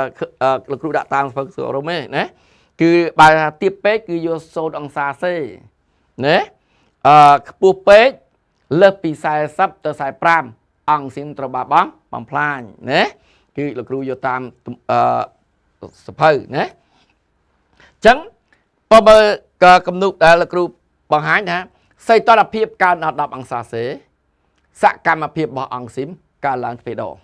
គ្រូដាក់តាមស្វឹកសួរអរមទេណាគឺបើថាទាបពេកគឺយកសូនអង្សាសេណាអឺខ្ពស់ពេកលើសពី40ទៅ45អង្គស៊ីមត្រូវបាបង់បំផ្លាញណាគឺលោកគ្រូយកតាមអឺសភៅណាអញ្ចឹងបើមើលក៏កំនុកដែលលោកគ្រូបង្ហាញថាសីតុណ្ហភាពកើនដល់10អង្សាសេ សកម្មភាពរបស់អង់ស៊ីមកើនឡើងទ្វេដង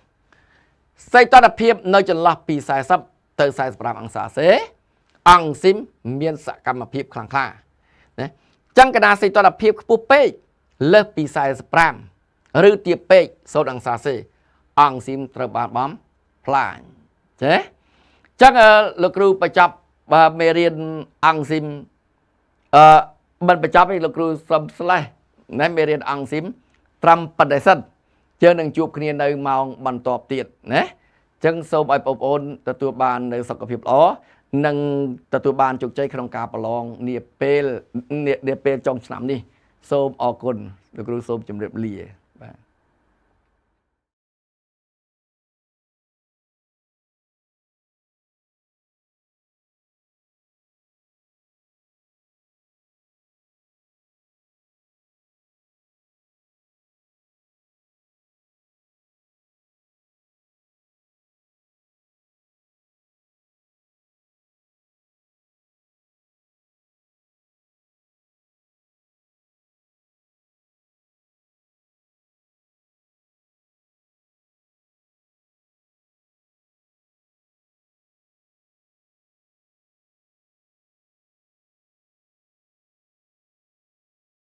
សីតុណ្ហភាព នៅចន្លោះពី40ទៅ45អង្សាសេ អង់ស៊ីមមានសកម្មភាពខ្លាំងខ្លាណាចឹងកណ្ដាលសីតុណ្ហភាពខ្ពស់ពេកលើសពី45ឬទាបពេក0អង្សាសេ អង់ស៊ីមត្រូវបានបំផ្លាញចេះចឹងលោកគ្រូបញ្ចប់បាទមេរៀនអង្គស៊ីមអឺមិនបញ្ចប់ទេលោកគ្រូសឹមស្លេះណែមេរៀនអង្គស៊ីមត្រឹមប៉ុណ្ណេះសិនយើងនឹងជួបគ្នានៅម៉ោងបន្ទាប់ទៀតណាចឹងសូមឲ្យបងប្អូនទទួលបាននៅសុខភាពល្អនិងទទួលបានជោគជ័យក្នុងការប្រឡងនាពេលនាពេលចុងឆ្នាំនេះសូមអរគុណលោកគ្រូសូមជម្រាបលា